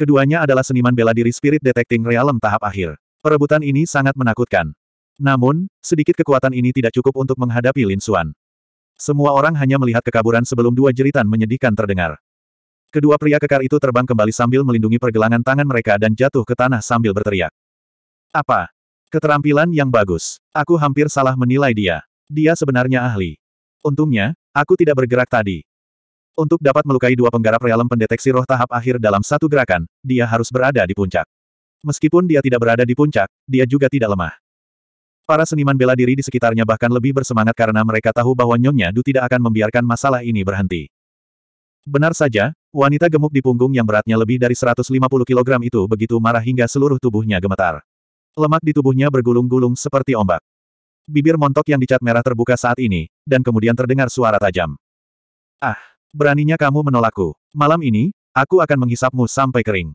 Keduanya adalah seniman bela diri spirit detecting realem tahap akhir. Perebutan ini sangat menakutkan. Namun, sedikit kekuatan ini tidak cukup untuk menghadapi Lin Xuan. Semua orang hanya melihat kekaburan sebelum dua jeritan menyedihkan terdengar. Kedua pria kekar itu terbang kembali sambil melindungi pergelangan tangan mereka dan jatuh ke tanah sambil berteriak. Apa? Keterampilan yang bagus. Aku hampir salah menilai dia. Dia sebenarnya ahli. Untungnya, aku tidak bergerak tadi. Untuk dapat melukai dua penggarap realem pendeteksi roh tahap akhir dalam satu gerakan, dia harus berada di puncak. Meskipun dia tidak berada di puncak, dia juga tidak lemah. Para seniman bela diri di sekitarnya bahkan lebih bersemangat karena mereka tahu bahwa Nyonya Du tidak akan membiarkan masalah ini berhenti. Benar saja, wanita gemuk di punggung yang beratnya lebih dari 150 kg itu begitu marah hingga seluruh tubuhnya gemetar. Lemak di tubuhnya bergulung-gulung seperti ombak. Bibir montok yang dicat merah terbuka saat ini, dan kemudian terdengar suara tajam. Ah! Beraninya kamu menolakku. Malam ini, aku akan menghisapmu sampai kering.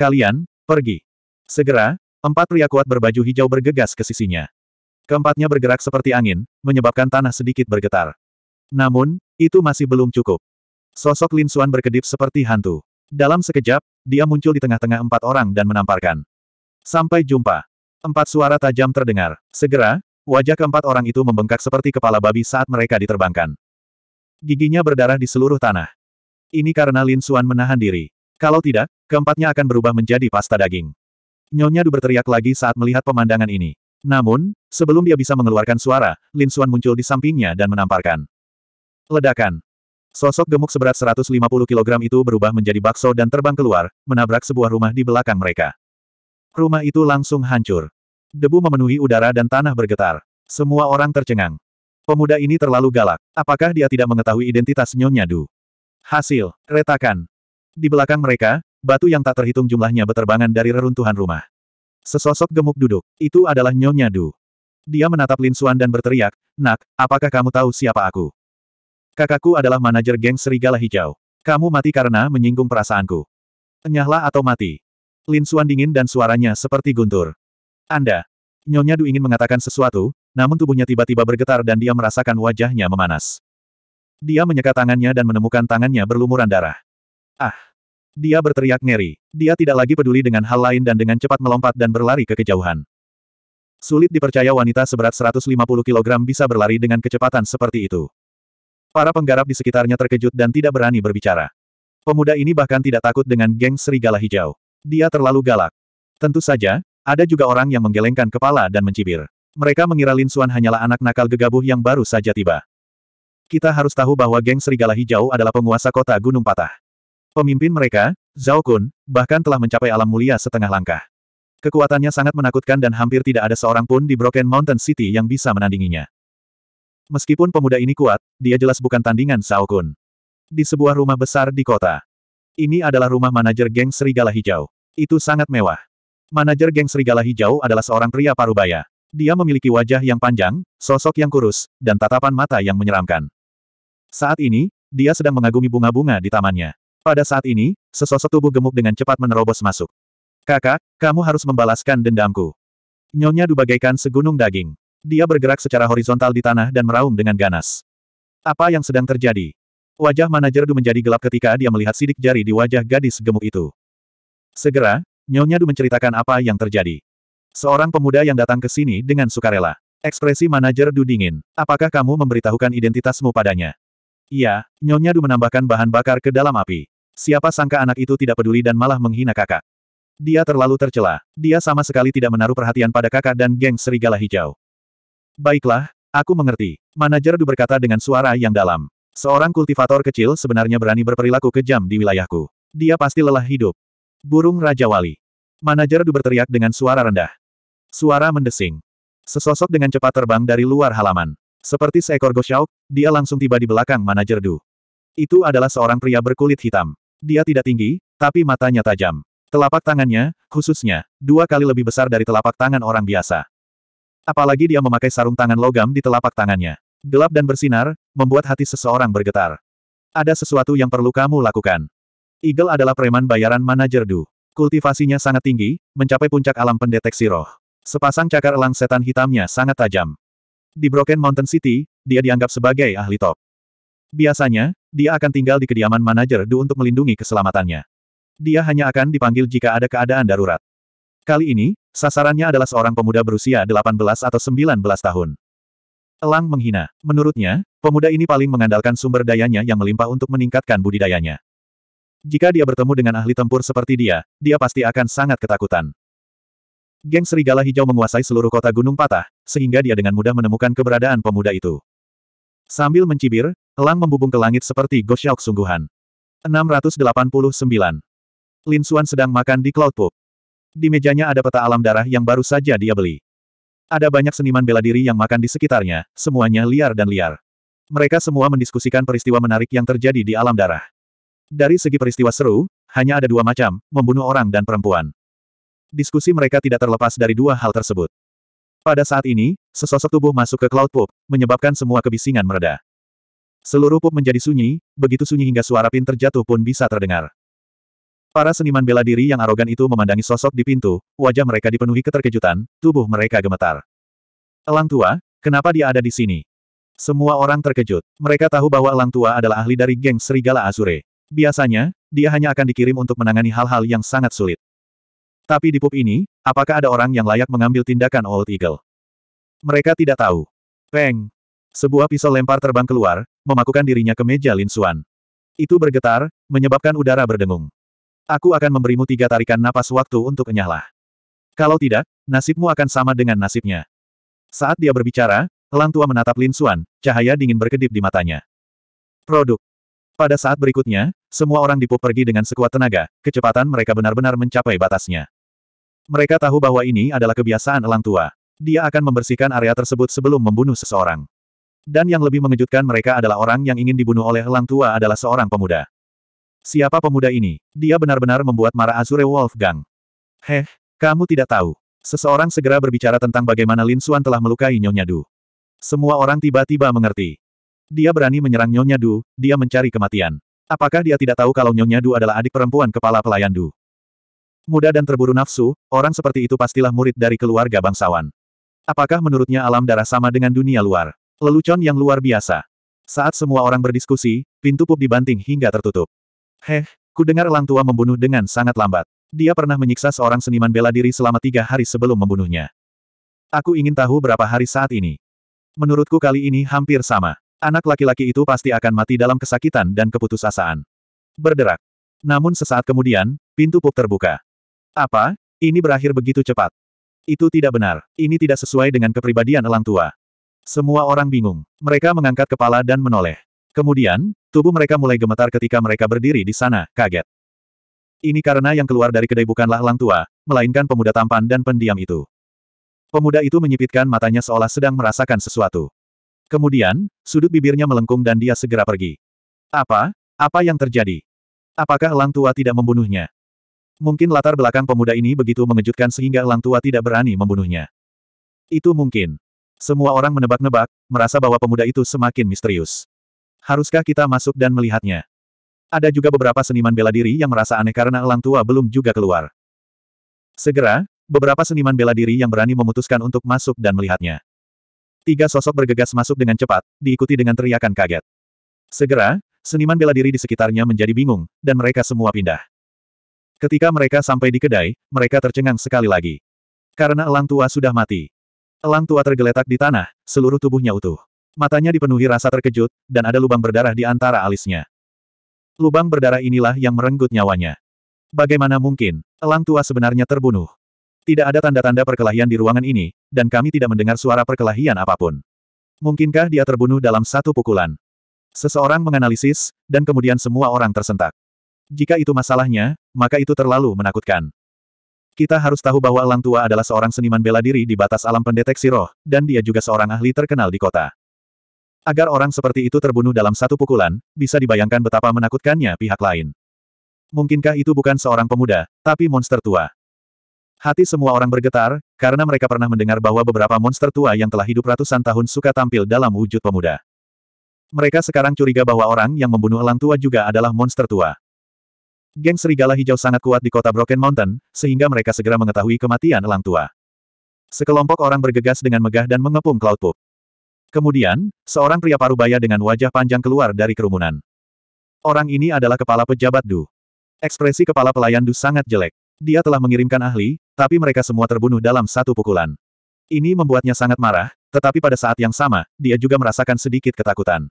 Kalian, pergi. Segera, empat pria kuat berbaju hijau bergegas ke sisinya. Keempatnya bergerak seperti angin, menyebabkan tanah sedikit bergetar. Namun, itu masih belum cukup. Sosok Lin Xuan berkedip seperti hantu. Dalam sekejap, dia muncul di tengah-tengah empat orang dan menamparkan. Sampai jumpa. Empat suara tajam terdengar. Segera, wajah keempat orang itu membengkak seperti kepala babi saat mereka diterbangkan. Giginya berdarah di seluruh tanah. Ini karena Lin Suan menahan diri. Kalau tidak, keempatnya akan berubah menjadi pasta daging. Nyonya Du berteriak lagi saat melihat pemandangan ini. Namun, sebelum dia bisa mengeluarkan suara, Lin Suan muncul di sampingnya dan menamparkan. Ledakan. Sosok gemuk seberat 150 kg itu berubah menjadi bakso dan terbang keluar, menabrak sebuah rumah di belakang mereka. Rumah itu langsung hancur. Debu memenuhi udara dan tanah bergetar. Semua orang tercengang. Pemuda ini terlalu galak. Apakah dia tidak mengetahui identitas Nyonya Du? Hasil, retakan. Di belakang mereka, batu yang tak terhitung jumlahnya beterbangan dari reruntuhan rumah. Sesosok gemuk duduk. Itu adalah Nyonya Du. Dia menatap Lin Suan dan berteriak, Nak, apakah kamu tahu siapa aku? Kakakku adalah manajer geng Serigala Hijau. Kamu mati karena menyinggung perasaanku. Enyahlah atau mati. Lin Suan dingin dan suaranya seperti guntur. Anda. Nyonya Du ingin mengatakan sesuatu, namun tubuhnya tiba-tiba bergetar dan dia merasakan wajahnya memanas. Dia menyeka tangannya dan menemukan tangannya berlumuran darah. Ah! Dia berteriak ngeri. Dia tidak lagi peduli dengan hal lain dan dengan cepat melompat dan berlari ke kejauhan. Sulit dipercaya wanita seberat 150 kg bisa berlari dengan kecepatan seperti itu. Para penggarap di sekitarnya terkejut dan tidak berani berbicara. Pemuda ini bahkan tidak takut dengan geng serigala hijau. Dia terlalu galak. Tentu saja, ada juga orang yang menggelengkan kepala dan mencibir. Mereka mengira Lin Xuan hanyalah anak nakal gegabuh yang baru saja tiba. Kita harus tahu bahwa geng Serigala Hijau adalah penguasa kota Gunung Patah. Pemimpin mereka, Zhao Kun, bahkan telah mencapai alam mulia setengah langkah. Kekuatannya sangat menakutkan dan hampir tidak ada seorang pun di Broken Mountain City yang bisa menandinginya. Meskipun pemuda ini kuat, dia jelas bukan tandingan Zhao Kun. Di sebuah rumah besar di kota. Ini adalah rumah manajer geng Serigala Hijau. Itu sangat mewah. Manajer geng Serigala Hijau adalah seorang pria parubaya. Dia memiliki wajah yang panjang, sosok yang kurus, dan tatapan mata yang menyeramkan. Saat ini, dia sedang mengagumi bunga-bunga di tamannya. Pada saat ini, sesosok tubuh gemuk dengan cepat menerobos masuk. Kakak, kamu harus membalaskan dendamku. Nyonya Du bagaikan segunung daging. Dia bergerak secara horizontal di tanah dan meraung dengan ganas. Apa yang sedang terjadi? Wajah manajer Du menjadi gelap ketika dia melihat sidik jari di wajah gadis gemuk itu. Segera, Nyonya Du menceritakan apa yang terjadi. Seorang pemuda yang datang ke sini dengan sukarela. Ekspresi manajer Du dingin. Apakah kamu memberitahukan identitasmu padanya? Iya, Nyonya Du menambahkan bahan bakar ke dalam api. Siapa sangka anak itu tidak peduli dan malah menghina kakak. Dia terlalu tercela. Dia sama sekali tidak menaruh perhatian pada kakak dan geng serigala hijau. Baiklah, aku mengerti. Manajer Du berkata dengan suara yang dalam. Seorang kultivator kecil sebenarnya berani berperilaku kejam di wilayahku. Dia pasti lelah hidup. Burung Raja Wali. Manajer Du berteriak dengan suara rendah. Suara mendesing. Sesosok dengan cepat terbang dari luar halaman. Seperti seekor gosyauk, dia langsung tiba di belakang manajer Du. Itu adalah seorang pria berkulit hitam. Dia tidak tinggi, tapi matanya tajam. Telapak tangannya, khususnya, dua kali lebih besar dari telapak tangan orang biasa. Apalagi dia memakai sarung tangan logam di telapak tangannya. Gelap dan bersinar, membuat hati seseorang bergetar. Ada sesuatu yang perlu kamu lakukan. Eagle adalah preman bayaran manajer Du. Kultivasinya sangat tinggi, mencapai puncak alam pendeteksi roh. Sepasang cakar elang setan hitamnya sangat tajam. Di Broken Mountain City, dia dianggap sebagai ahli top. Biasanya, dia akan tinggal di kediaman manajer Du untuk melindungi keselamatannya. Dia hanya akan dipanggil jika ada keadaan darurat. Kali ini, sasarannya adalah seorang pemuda berusia 18 atau 19 tahun. Elang menghina. Menurutnya, pemuda ini paling mengandalkan sumber dayanya yang melimpah untuk meningkatkan budidayanya. Jika dia bertemu dengan ahli tempur seperti dia, dia pasti akan sangat ketakutan. Geng Serigala Hijau menguasai seluruh kota Gunung Patah, sehingga dia dengan mudah menemukan keberadaan pemuda itu. Sambil mencibir, Elang membubung ke langit seperti Gosyok sungguhan. 689. Lin Suan sedang makan di Cloud Pub. Di mejanya ada peta alam darah yang baru saja dia beli. Ada banyak seniman bela diri yang makan di sekitarnya, semuanya liar dan liar. Mereka semua mendiskusikan peristiwa menarik yang terjadi di alam darah. Dari segi peristiwa seru, hanya ada dua macam, membunuh orang dan perempuan. Diskusi mereka tidak terlepas dari dua hal tersebut. Pada saat ini, sesosok tubuh masuk ke Cloud Pup, menyebabkan semua kebisingan mereda. Seluruh pup menjadi sunyi, begitu sunyi hingga suara pin terjatuh pun bisa terdengar. Para seniman bela diri yang arogan itu memandangi sosok di pintu, wajah mereka dipenuhi keterkejutan, tubuh mereka gemetar. Elang tua, kenapa dia ada di sini? Semua orang terkejut. Mereka tahu bahwa Elang tua adalah ahli dari geng Serigala Azure. Biasanya, dia hanya akan dikirim untuk menangani hal-hal yang sangat sulit. Tapi di pub ini, apakah ada orang yang layak mengambil tindakan Old Eagle? Mereka tidak tahu. Peng! Sebuah pisau lempar terbang keluar, memakukan dirinya ke meja Lin Suan. Itu bergetar, menyebabkan udara berdengung. Aku akan memberimu tiga tarikan napas waktu untuk enyahlah. Kalau tidak, nasibmu akan sama dengan nasibnya. Saat dia berbicara, Elang tua menatap Lin Suan, cahaya dingin berkedip di matanya. Produk. Pada saat berikutnya, semua orang di pub pergi dengan sekuat tenaga, kecepatan mereka benar-benar mencapai batasnya. Mereka tahu bahwa ini adalah kebiasaan elang tua. Dia akan membersihkan area tersebut sebelum membunuh seseorang. Dan yang lebih mengejutkan mereka adalah orang yang ingin dibunuh oleh elang tua adalah seorang pemuda. Siapa pemuda ini? Dia benar-benar membuat marah Azure Wolfgang. Heh, kamu tidak tahu. Seseorang segera berbicara tentang bagaimana Lin Suan telah melukai Nyonya Du. Semua orang tiba-tiba mengerti. Dia berani menyerang Nyonya Du, dia mencari kematian. Apakah dia tidak tahu kalau Nyonya Du adalah adik perempuan kepala pelayan Du? Muda dan terburu nafsu, orang seperti itu pastilah murid dari keluarga bangsawan. Apakah menurutnya alam darah sama dengan dunia luar? Lelucon yang luar biasa. Saat semua orang berdiskusi, pintu pub dibanting hingga tertutup. Heh, ku dengar elang Tua membunuh dengan sangat lambat. Dia pernah menyiksa seorang seniman bela diri selama tiga hari sebelum membunuhnya. Aku ingin tahu berapa hari saat ini. Menurutku kali ini hampir sama. Anak laki-laki itu pasti akan mati dalam kesakitan dan keputusasaan. Berderak. Namun sesaat kemudian, pintu pub terbuka. Apa? Ini berakhir begitu cepat. Itu tidak benar. Ini tidak sesuai dengan kepribadian elang tua. Semua orang bingung. Mereka mengangkat kepala dan menoleh. Kemudian, tubuh mereka mulai gemetar ketika mereka berdiri di sana, kaget. Ini karena yang keluar dari kedai bukanlah elang tua, melainkan pemuda tampan dan pendiam itu. Pemuda itu menyipitkan matanya seolah sedang merasakan sesuatu. Kemudian, sudut bibirnya melengkung dan dia segera pergi. Apa? Apa yang terjadi? Apakah elang tua tidak membunuhnya? Mungkin latar belakang pemuda ini begitu mengejutkan sehingga Lang Tua tidak berani membunuhnya. Itu mungkin. Semua orang menebak-nebak, merasa bahwa pemuda itu semakin misterius. Haruskah kita masuk dan melihatnya? Ada juga beberapa seniman bela diri yang merasa aneh karena Elang Tua belum juga keluar. Segera, beberapa seniman bela diri yang berani memutuskan untuk masuk dan melihatnya. Tiga sosok bergegas masuk dengan cepat, diikuti dengan teriakan kaget. Segera, seniman bela diri di sekitarnya menjadi bingung, dan mereka semua pindah. Ketika mereka sampai di kedai, mereka tercengang sekali lagi. Karena elang tua sudah mati. Elang tua tergeletak di tanah, seluruh tubuhnya utuh. Matanya dipenuhi rasa terkejut, dan ada lubang berdarah di antara alisnya. Lubang berdarah inilah yang merenggut nyawanya. Bagaimana mungkin, elang tua sebenarnya terbunuh? Tidak ada tanda-tanda perkelahian di ruangan ini, dan kami tidak mendengar suara perkelahian apapun. Mungkinkah dia terbunuh dalam satu pukulan? Seseorang menganalisis, dan kemudian semua orang tersentak. Jika itu masalahnya, maka itu terlalu menakutkan. Kita harus tahu bahwa Elang Tua adalah seorang seniman bela diri di batas alam pendeteksi roh, dan dia juga seorang ahli terkenal di kota. Agar orang seperti itu terbunuh dalam satu pukulan, bisa dibayangkan betapa menakutkannya pihak lain. Mungkinkah itu bukan seorang pemuda, tapi monster tua? Hati semua orang bergetar, karena mereka pernah mendengar bahwa beberapa monster tua yang telah hidup ratusan tahun suka tampil dalam wujud pemuda. Mereka sekarang curiga bahwa orang yang membunuh Elang Tua juga adalah monster tua. Geng serigala hijau sangat kuat di kota Broken Mountain, sehingga mereka segera mengetahui kematian elang tua. Sekelompok orang bergegas dengan megah dan mengepung Cloud Pup. Kemudian, seorang pria paruh baya dengan wajah panjang keluar dari kerumunan. Orang ini adalah kepala pejabat Du. Ekspresi kepala pelayan Du sangat jelek. Dia telah mengirimkan ahli, tapi mereka semua terbunuh dalam satu pukulan. Ini membuatnya sangat marah, tetapi pada saat yang sama, dia juga merasakan sedikit ketakutan.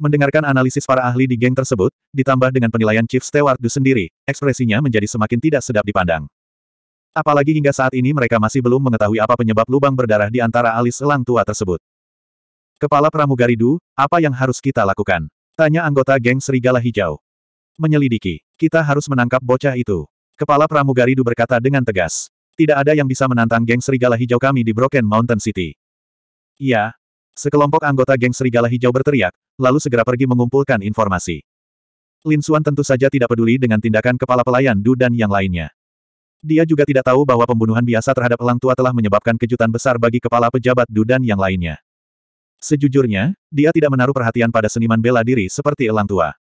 Mendengarkan analisis para ahli di geng tersebut, ditambah dengan penilaian Chief Stewart Du sendiri, ekspresinya menjadi semakin tidak sedap dipandang. Apalagi hingga saat ini mereka masih belum mengetahui apa penyebab lubang berdarah di antara alis elang tua tersebut. Kepala Pramugari Du, apa yang harus kita lakukan? Tanya anggota geng Serigala Hijau. Menyelidiki. Kita harus menangkap bocah itu. Kepala Pramugari Du berkata dengan tegas. Tidak ada yang bisa menantang geng Serigala Hijau kami di Broken Mountain City. Iya, Sekelompok anggota geng serigala hijau berteriak, lalu segera pergi mengumpulkan informasi. Lin Xuan tentu saja tidak peduli dengan tindakan kepala pelayan Du dan yang lainnya. Dia juga tidak tahu bahwa pembunuhan biasa terhadap elang tua telah menyebabkan kejutan besar bagi kepala pejabat Du dan yang lainnya. Sejujurnya, dia tidak menaruh perhatian pada seniman bela diri seperti elang tua.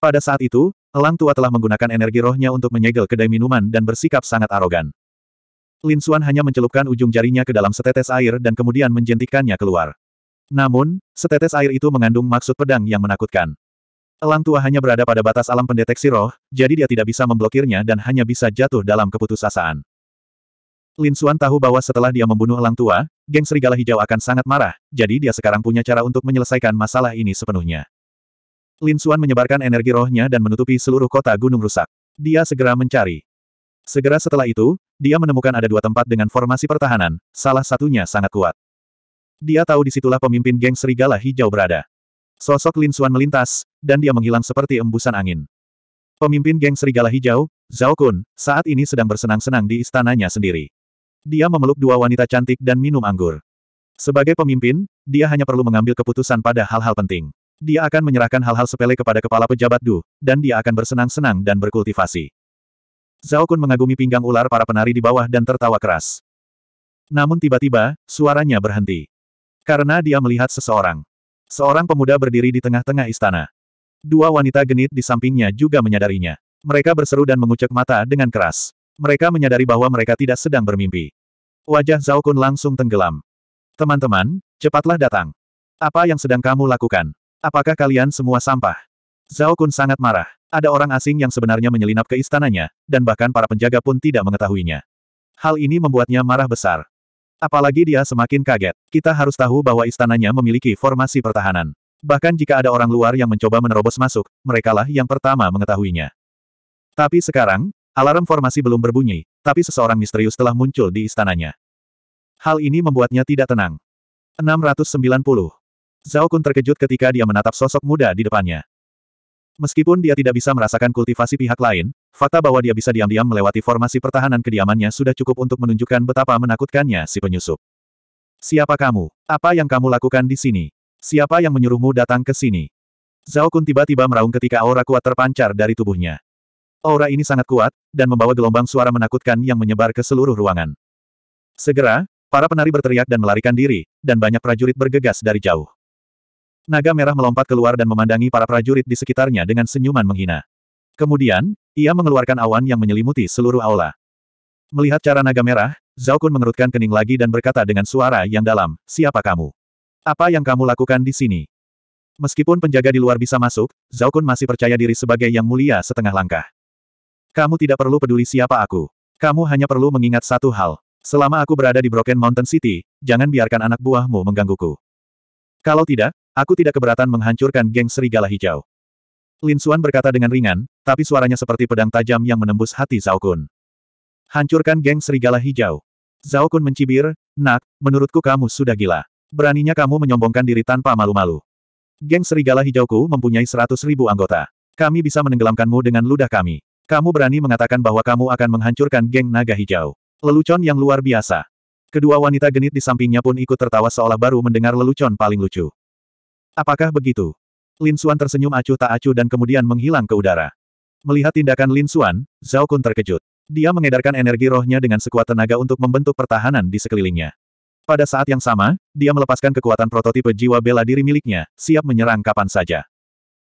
Pada saat itu, elang tua telah menggunakan energi rohnya untuk menyegel kedai minuman dan bersikap sangat arogan. Lin Xuan hanya mencelupkan ujung jarinya ke dalam setetes air dan kemudian menjentikannya keluar. Namun, setetes air itu mengandung maksud pedang yang menakutkan. Elang tua hanya berada pada batas alam pendeteksi roh, jadi dia tidak bisa memblokirnya dan hanya bisa jatuh dalam keputusasaan. Lin Xuan tahu bahwa setelah dia membunuh elang tua, geng serigala hijau akan sangat marah, jadi dia sekarang punya cara untuk menyelesaikan masalah ini sepenuhnya. Lin Xuan menyebarkan energi rohnya dan menutupi seluruh kota gunung rusak. Dia segera mencari. Segera setelah itu, dia menemukan ada dua tempat dengan formasi pertahanan, salah satunya sangat kuat. Dia tahu disitulah pemimpin geng serigala hijau berada. Sosok Lin Xuan melintas, dan dia menghilang seperti embusan angin. Pemimpin geng serigala hijau, Zhao Kun, saat ini sedang bersenang-senang di istananya sendiri. Dia memeluk dua wanita cantik dan minum anggur. Sebagai pemimpin, dia hanya perlu mengambil keputusan pada hal-hal penting. Dia akan menyerahkan hal-hal sepele kepada kepala pejabat Du, dan dia akan bersenang-senang dan berkultivasi. Zhao Kun mengagumi pinggang ular para penari di bawah dan tertawa keras. Namun tiba-tiba, suaranya berhenti. Karena dia melihat seseorang. Seorang pemuda berdiri di tengah-tengah istana. Dua wanita genit di sampingnya juga menyadarinya. Mereka berseru dan mengucek mata dengan keras. Mereka menyadari bahwa mereka tidak sedang bermimpi. Wajah Zhao Kun langsung tenggelam. Teman-teman, cepatlah datang. Apa yang sedang kamu lakukan? Apakah kalian semua sampah? Zhao Kun sangat marah. Ada orang asing yang sebenarnya menyelinap ke istananya, dan bahkan para penjaga pun tidak mengetahuinya. Hal ini membuatnya marah besar. Apalagi dia semakin kaget. Kita harus tahu bahwa istananya memiliki formasi pertahanan. Bahkan jika ada orang luar yang mencoba menerobos masuk, merekalah yang pertama mengetahuinya. Tapi sekarang, alarm formasi belum berbunyi, tapi seseorang misterius telah muncul di istananya. Hal ini membuatnya tidak tenang. 690. Zhao Kun terkejut ketika dia menatap sosok muda di depannya. Meskipun dia tidak bisa merasakan kultivasi pihak lain, fakta bahwa dia bisa diam-diam melewati formasi pertahanan kediamannya sudah cukup untuk menunjukkan betapa menakutkannya si penyusup. Siapa kamu? Apa yang kamu lakukan di sini? Siapa yang menyuruhmu datang ke sini? Zhao Kun tiba-tiba meraung ketika aura kuat terpancar dari tubuhnya. Aura ini sangat kuat, dan membawa gelombang suara menakutkan yang menyebar ke seluruh ruangan. Segera, para penari berteriak dan melarikan diri, dan banyak prajurit bergegas dari jauh. Naga merah melompat keluar dan memandangi para prajurit di sekitarnya dengan senyuman menghina. Kemudian, ia mengeluarkan awan yang menyelimuti seluruh aula. Melihat cara naga merah, Zhao Kun mengerutkan kening lagi dan berkata dengan suara yang dalam, Siapa kamu? Apa yang kamu lakukan di sini? Meskipun penjaga di luar bisa masuk, Zhao Kun masih percaya diri sebagai yang mulia setengah langkah. Kamu tidak perlu peduli siapa aku. Kamu hanya perlu mengingat satu hal. Selama aku berada di Broken Mountain City, jangan biarkan anak buahmu menggangguku. Kalau tidak, Aku tidak keberatan menghancurkan geng serigala hijau. Lin Suan berkata dengan ringan, tapi suaranya seperti pedang tajam yang menembus hati Zhao Kun. Hancurkan geng serigala hijau. Zhao Kun mencibir, nak, menurutku kamu sudah gila. Beraninya kamu menyombongkan diri tanpa malu-malu. Geng serigala hijauku mempunyai seratus ribu anggota. Kami bisa menenggelamkanmu dengan ludah kami. Kamu berani mengatakan bahwa kamu akan menghancurkan geng naga hijau. Lelucon yang luar biasa. Kedua wanita genit di sampingnya pun ikut tertawa seolah baru mendengar lelucon paling lucu. Apakah begitu? Lin Xuan tersenyum acuh tak acuh dan kemudian menghilang ke udara. Melihat tindakan Lin Xuan, Zhao Kun terkejut. Dia mengedarkan energi rohnya dengan sekuat tenaga untuk membentuk pertahanan di sekelilingnya. Pada saat yang sama, dia melepaskan kekuatan prototipe jiwa bela diri miliknya, siap menyerang kapan saja.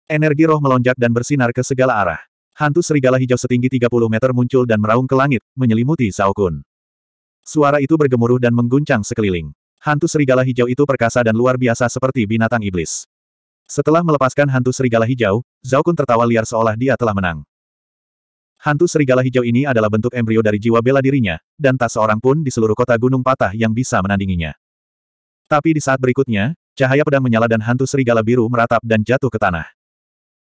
Energi roh melonjak dan bersinar ke segala arah. Hantu serigala hijau setinggi 30 meter muncul dan meraung ke langit, menyelimuti Zhao Kun. Suara itu bergemuruh dan mengguncang sekeliling. Hantu serigala hijau itu perkasa dan luar biasa seperti binatang iblis. Setelah melepaskan hantu serigala hijau, Zhao Kun tertawa liar seolah dia telah menang. Hantu serigala hijau ini adalah bentuk embrio dari jiwa bela dirinya, dan tak seorang pun di seluruh kota gunung patah yang bisa menandinginya. Tapi di saat berikutnya, cahaya pedang menyala dan hantu serigala biru meratap dan jatuh ke tanah.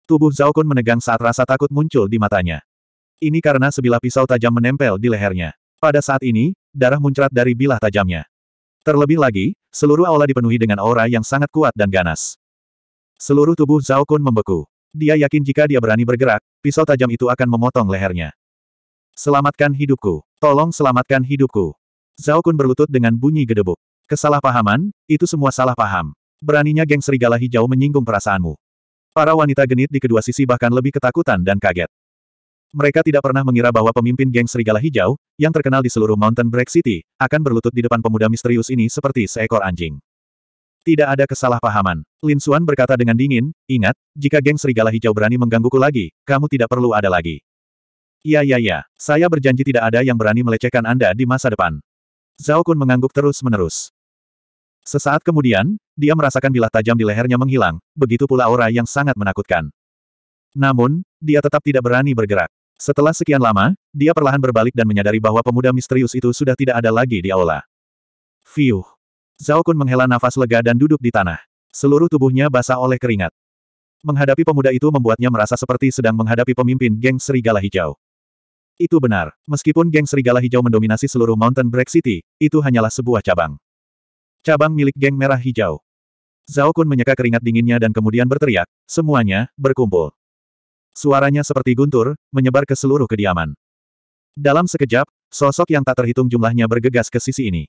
Tubuh Zhao Kun menegang saat rasa takut muncul di matanya. Ini karena sebilah pisau tajam menempel di lehernya. Pada saat ini, darah muncrat dari bilah tajamnya. Terlebih lagi, seluruh aula dipenuhi dengan aura yang sangat kuat dan ganas. Seluruh tubuh Zhao Kun membeku. Dia yakin jika dia berani bergerak, pisau tajam itu akan memotong lehernya. Selamatkan hidupku. Tolong selamatkan hidupku. Zhao Kun berlutut dengan bunyi gedebuk. Kesalahpahaman, itu semua salah paham. Beraninya geng serigala hijau menyinggung perasaanmu. Para wanita genit di kedua sisi bahkan lebih ketakutan dan kaget. Mereka tidak pernah mengira bahwa pemimpin geng serigala hijau, yang terkenal di seluruh Mountain Break City, akan berlutut di depan pemuda misterius ini seperti seekor anjing. Tidak ada kesalahpahaman. Lin Xuan berkata dengan dingin, ingat, jika geng serigala hijau berani menggangguku lagi, kamu tidak perlu ada lagi. Iya iya iya, saya berjanji tidak ada yang berani melecehkan Anda di masa depan. Zhao Kun mengangguk terus-menerus. Sesaat kemudian, dia merasakan bilah tajam di lehernya menghilang, begitu pula aura yang sangat menakutkan. Namun, dia tetap tidak berani bergerak. Setelah sekian lama, dia perlahan berbalik dan menyadari bahwa pemuda misterius itu sudah tidak ada lagi di aula. Fiuh. Zhao Kun menghela nafas lega dan duduk di tanah. Seluruh tubuhnya basah oleh keringat. Menghadapi pemuda itu membuatnya merasa seperti sedang menghadapi pemimpin geng Serigala Hijau. Itu benar, meskipun geng Serigala Hijau mendominasi seluruh Mountain Break City, itu hanyalah sebuah cabang. Cabang milik geng Merah Hijau. Zhao Kun menyeka keringat dinginnya dan kemudian berteriak, semuanya, berkumpul. Suaranya seperti guntur, menyebar ke seluruh kediaman. Dalam sekejap, sosok yang tak terhitung jumlahnya bergegas ke sisi ini.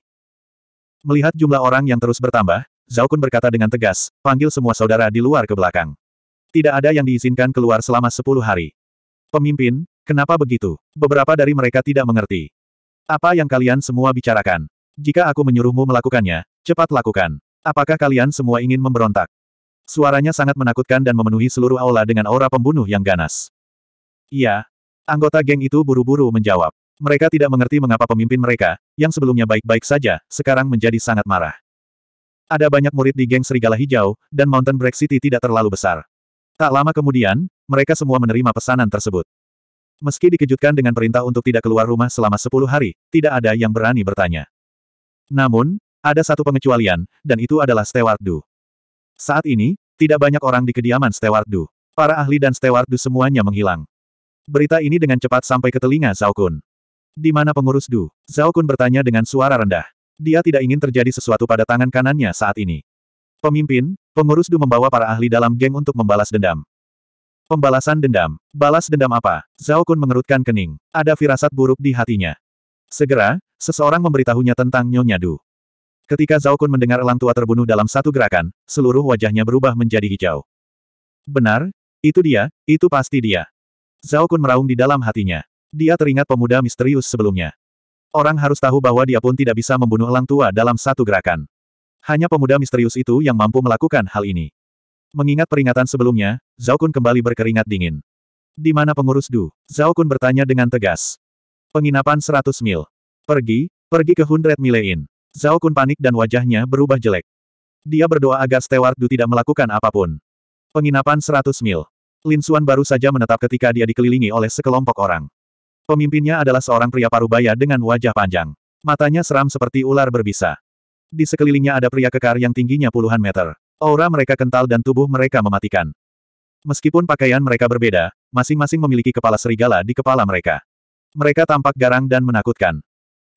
Melihat jumlah orang yang terus bertambah, Zhao Kun berkata dengan tegas, panggil semua saudara di luar ke belakang. Tidak ada yang diizinkan keluar selama sepuluh hari. Pemimpin, kenapa begitu? Beberapa dari mereka tidak mengerti. Apa yang kalian semua bicarakan? Jika aku menyuruhmu melakukannya, cepat lakukan. Apakah kalian semua ingin memberontak? Suaranya sangat menakutkan dan memenuhi seluruh aula dengan aura pembunuh yang ganas. Iya. Anggota geng itu buru-buru menjawab. Mereka tidak mengerti mengapa pemimpin mereka, yang sebelumnya baik-baik saja, sekarang menjadi sangat marah. Ada banyak murid di geng Serigala Hijau, dan Mountain Break City tidak terlalu besar. Tak lama kemudian, mereka semua menerima pesanan tersebut. Meski dikejutkan dengan perintah untuk tidak keluar rumah selama 10 hari, tidak ada yang berani bertanya. Namun, ada satu pengecualian, dan itu adalah Stewart Du. Saat ini, tidak banyak orang di kediaman Steward Du. Para ahli dan Steward Du semuanya menghilang. Berita ini dengan cepat sampai ke telinga Zhao Kun. Di mana pengurus Du? Zhao Kun bertanya dengan suara rendah. Dia tidak ingin terjadi sesuatu pada tangan kanannya saat ini. Pemimpin, pengurus Du membawa para ahli dalam geng untuk membalas dendam. Pembalasan dendam. Balas dendam apa? Zhao Kun mengerutkan kening. Ada firasat buruk di hatinya. Segera, seseorang memberitahunya tentang Nyonya Du. Ketika Zhao Kun mendengar elang tua terbunuh dalam satu gerakan, seluruh wajahnya berubah menjadi hijau. Benar, itu dia, itu pasti dia. Zhao Kun meraung di dalam hatinya. Dia teringat pemuda misterius sebelumnya. Orang harus tahu bahwa dia pun tidak bisa membunuh elang tua dalam satu gerakan. Hanya pemuda misterius itu yang mampu melakukan hal ini. Mengingat peringatan sebelumnya, Zhao Kun kembali berkeringat dingin. Di mana pengurus Du? Zhao Kun bertanya dengan tegas. Penginapan 100 mil. Pergi, pergi ke Hundred Mile Inn. Zhao Kun panik dan wajahnya berubah jelek. Dia berdoa agar Steward Du tidak melakukan apapun. Penginapan 100 mil. Lin Xuan baru saja menetap ketika dia dikelilingi oleh sekelompok orang. Pemimpinnya adalah seorang pria parubaya dengan wajah panjang. Matanya seram seperti ular berbisa. Di sekelilingnya ada pria kekar yang tingginya puluhan meter. Aura mereka kental dan tubuh mereka mematikan. Meskipun pakaian mereka berbeda, masing-masing memiliki kepala serigala di kepala mereka. Mereka tampak garang dan menakutkan.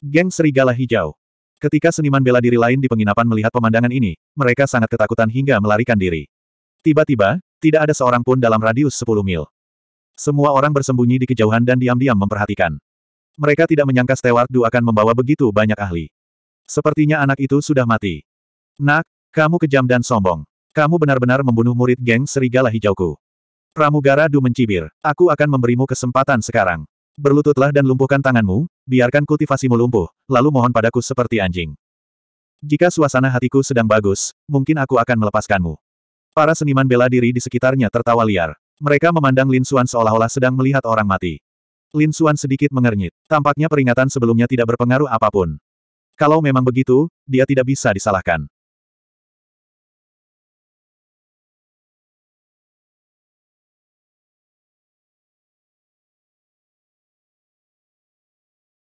Geng Serigala Hijau. Ketika seniman bela diri lain di penginapan melihat pemandangan ini, mereka sangat ketakutan hingga melarikan diri. Tiba-tiba, tidak ada seorang pun dalam radius 10 mil. Semua orang bersembunyi di kejauhan dan diam-diam memperhatikan. Mereka tidak menyangka Stewart Du akan membawa begitu banyak ahli. Sepertinya anak itu sudah mati. Nak, kamu kejam dan sombong. Kamu benar-benar membunuh murid geng serigala hijauku. Pramugara Du mencibir. Aku akan memberimu kesempatan sekarang. Berlututlah dan lumpuhkan tanganmu, biarkan kultivasimu lumpuh, lalu mohon padaku seperti anjing. Jika suasana hatiku sedang bagus, mungkin aku akan melepaskanmu. Para seniman bela diri di sekitarnya tertawa liar. Mereka memandang Lin Xuan seolah-olah sedang melihat orang mati. Lin Xuan sedikit mengernyit. Tampaknya peringatan sebelumnya tidak berpengaruh apapun. Kalau memang begitu, dia tidak bisa disalahkan.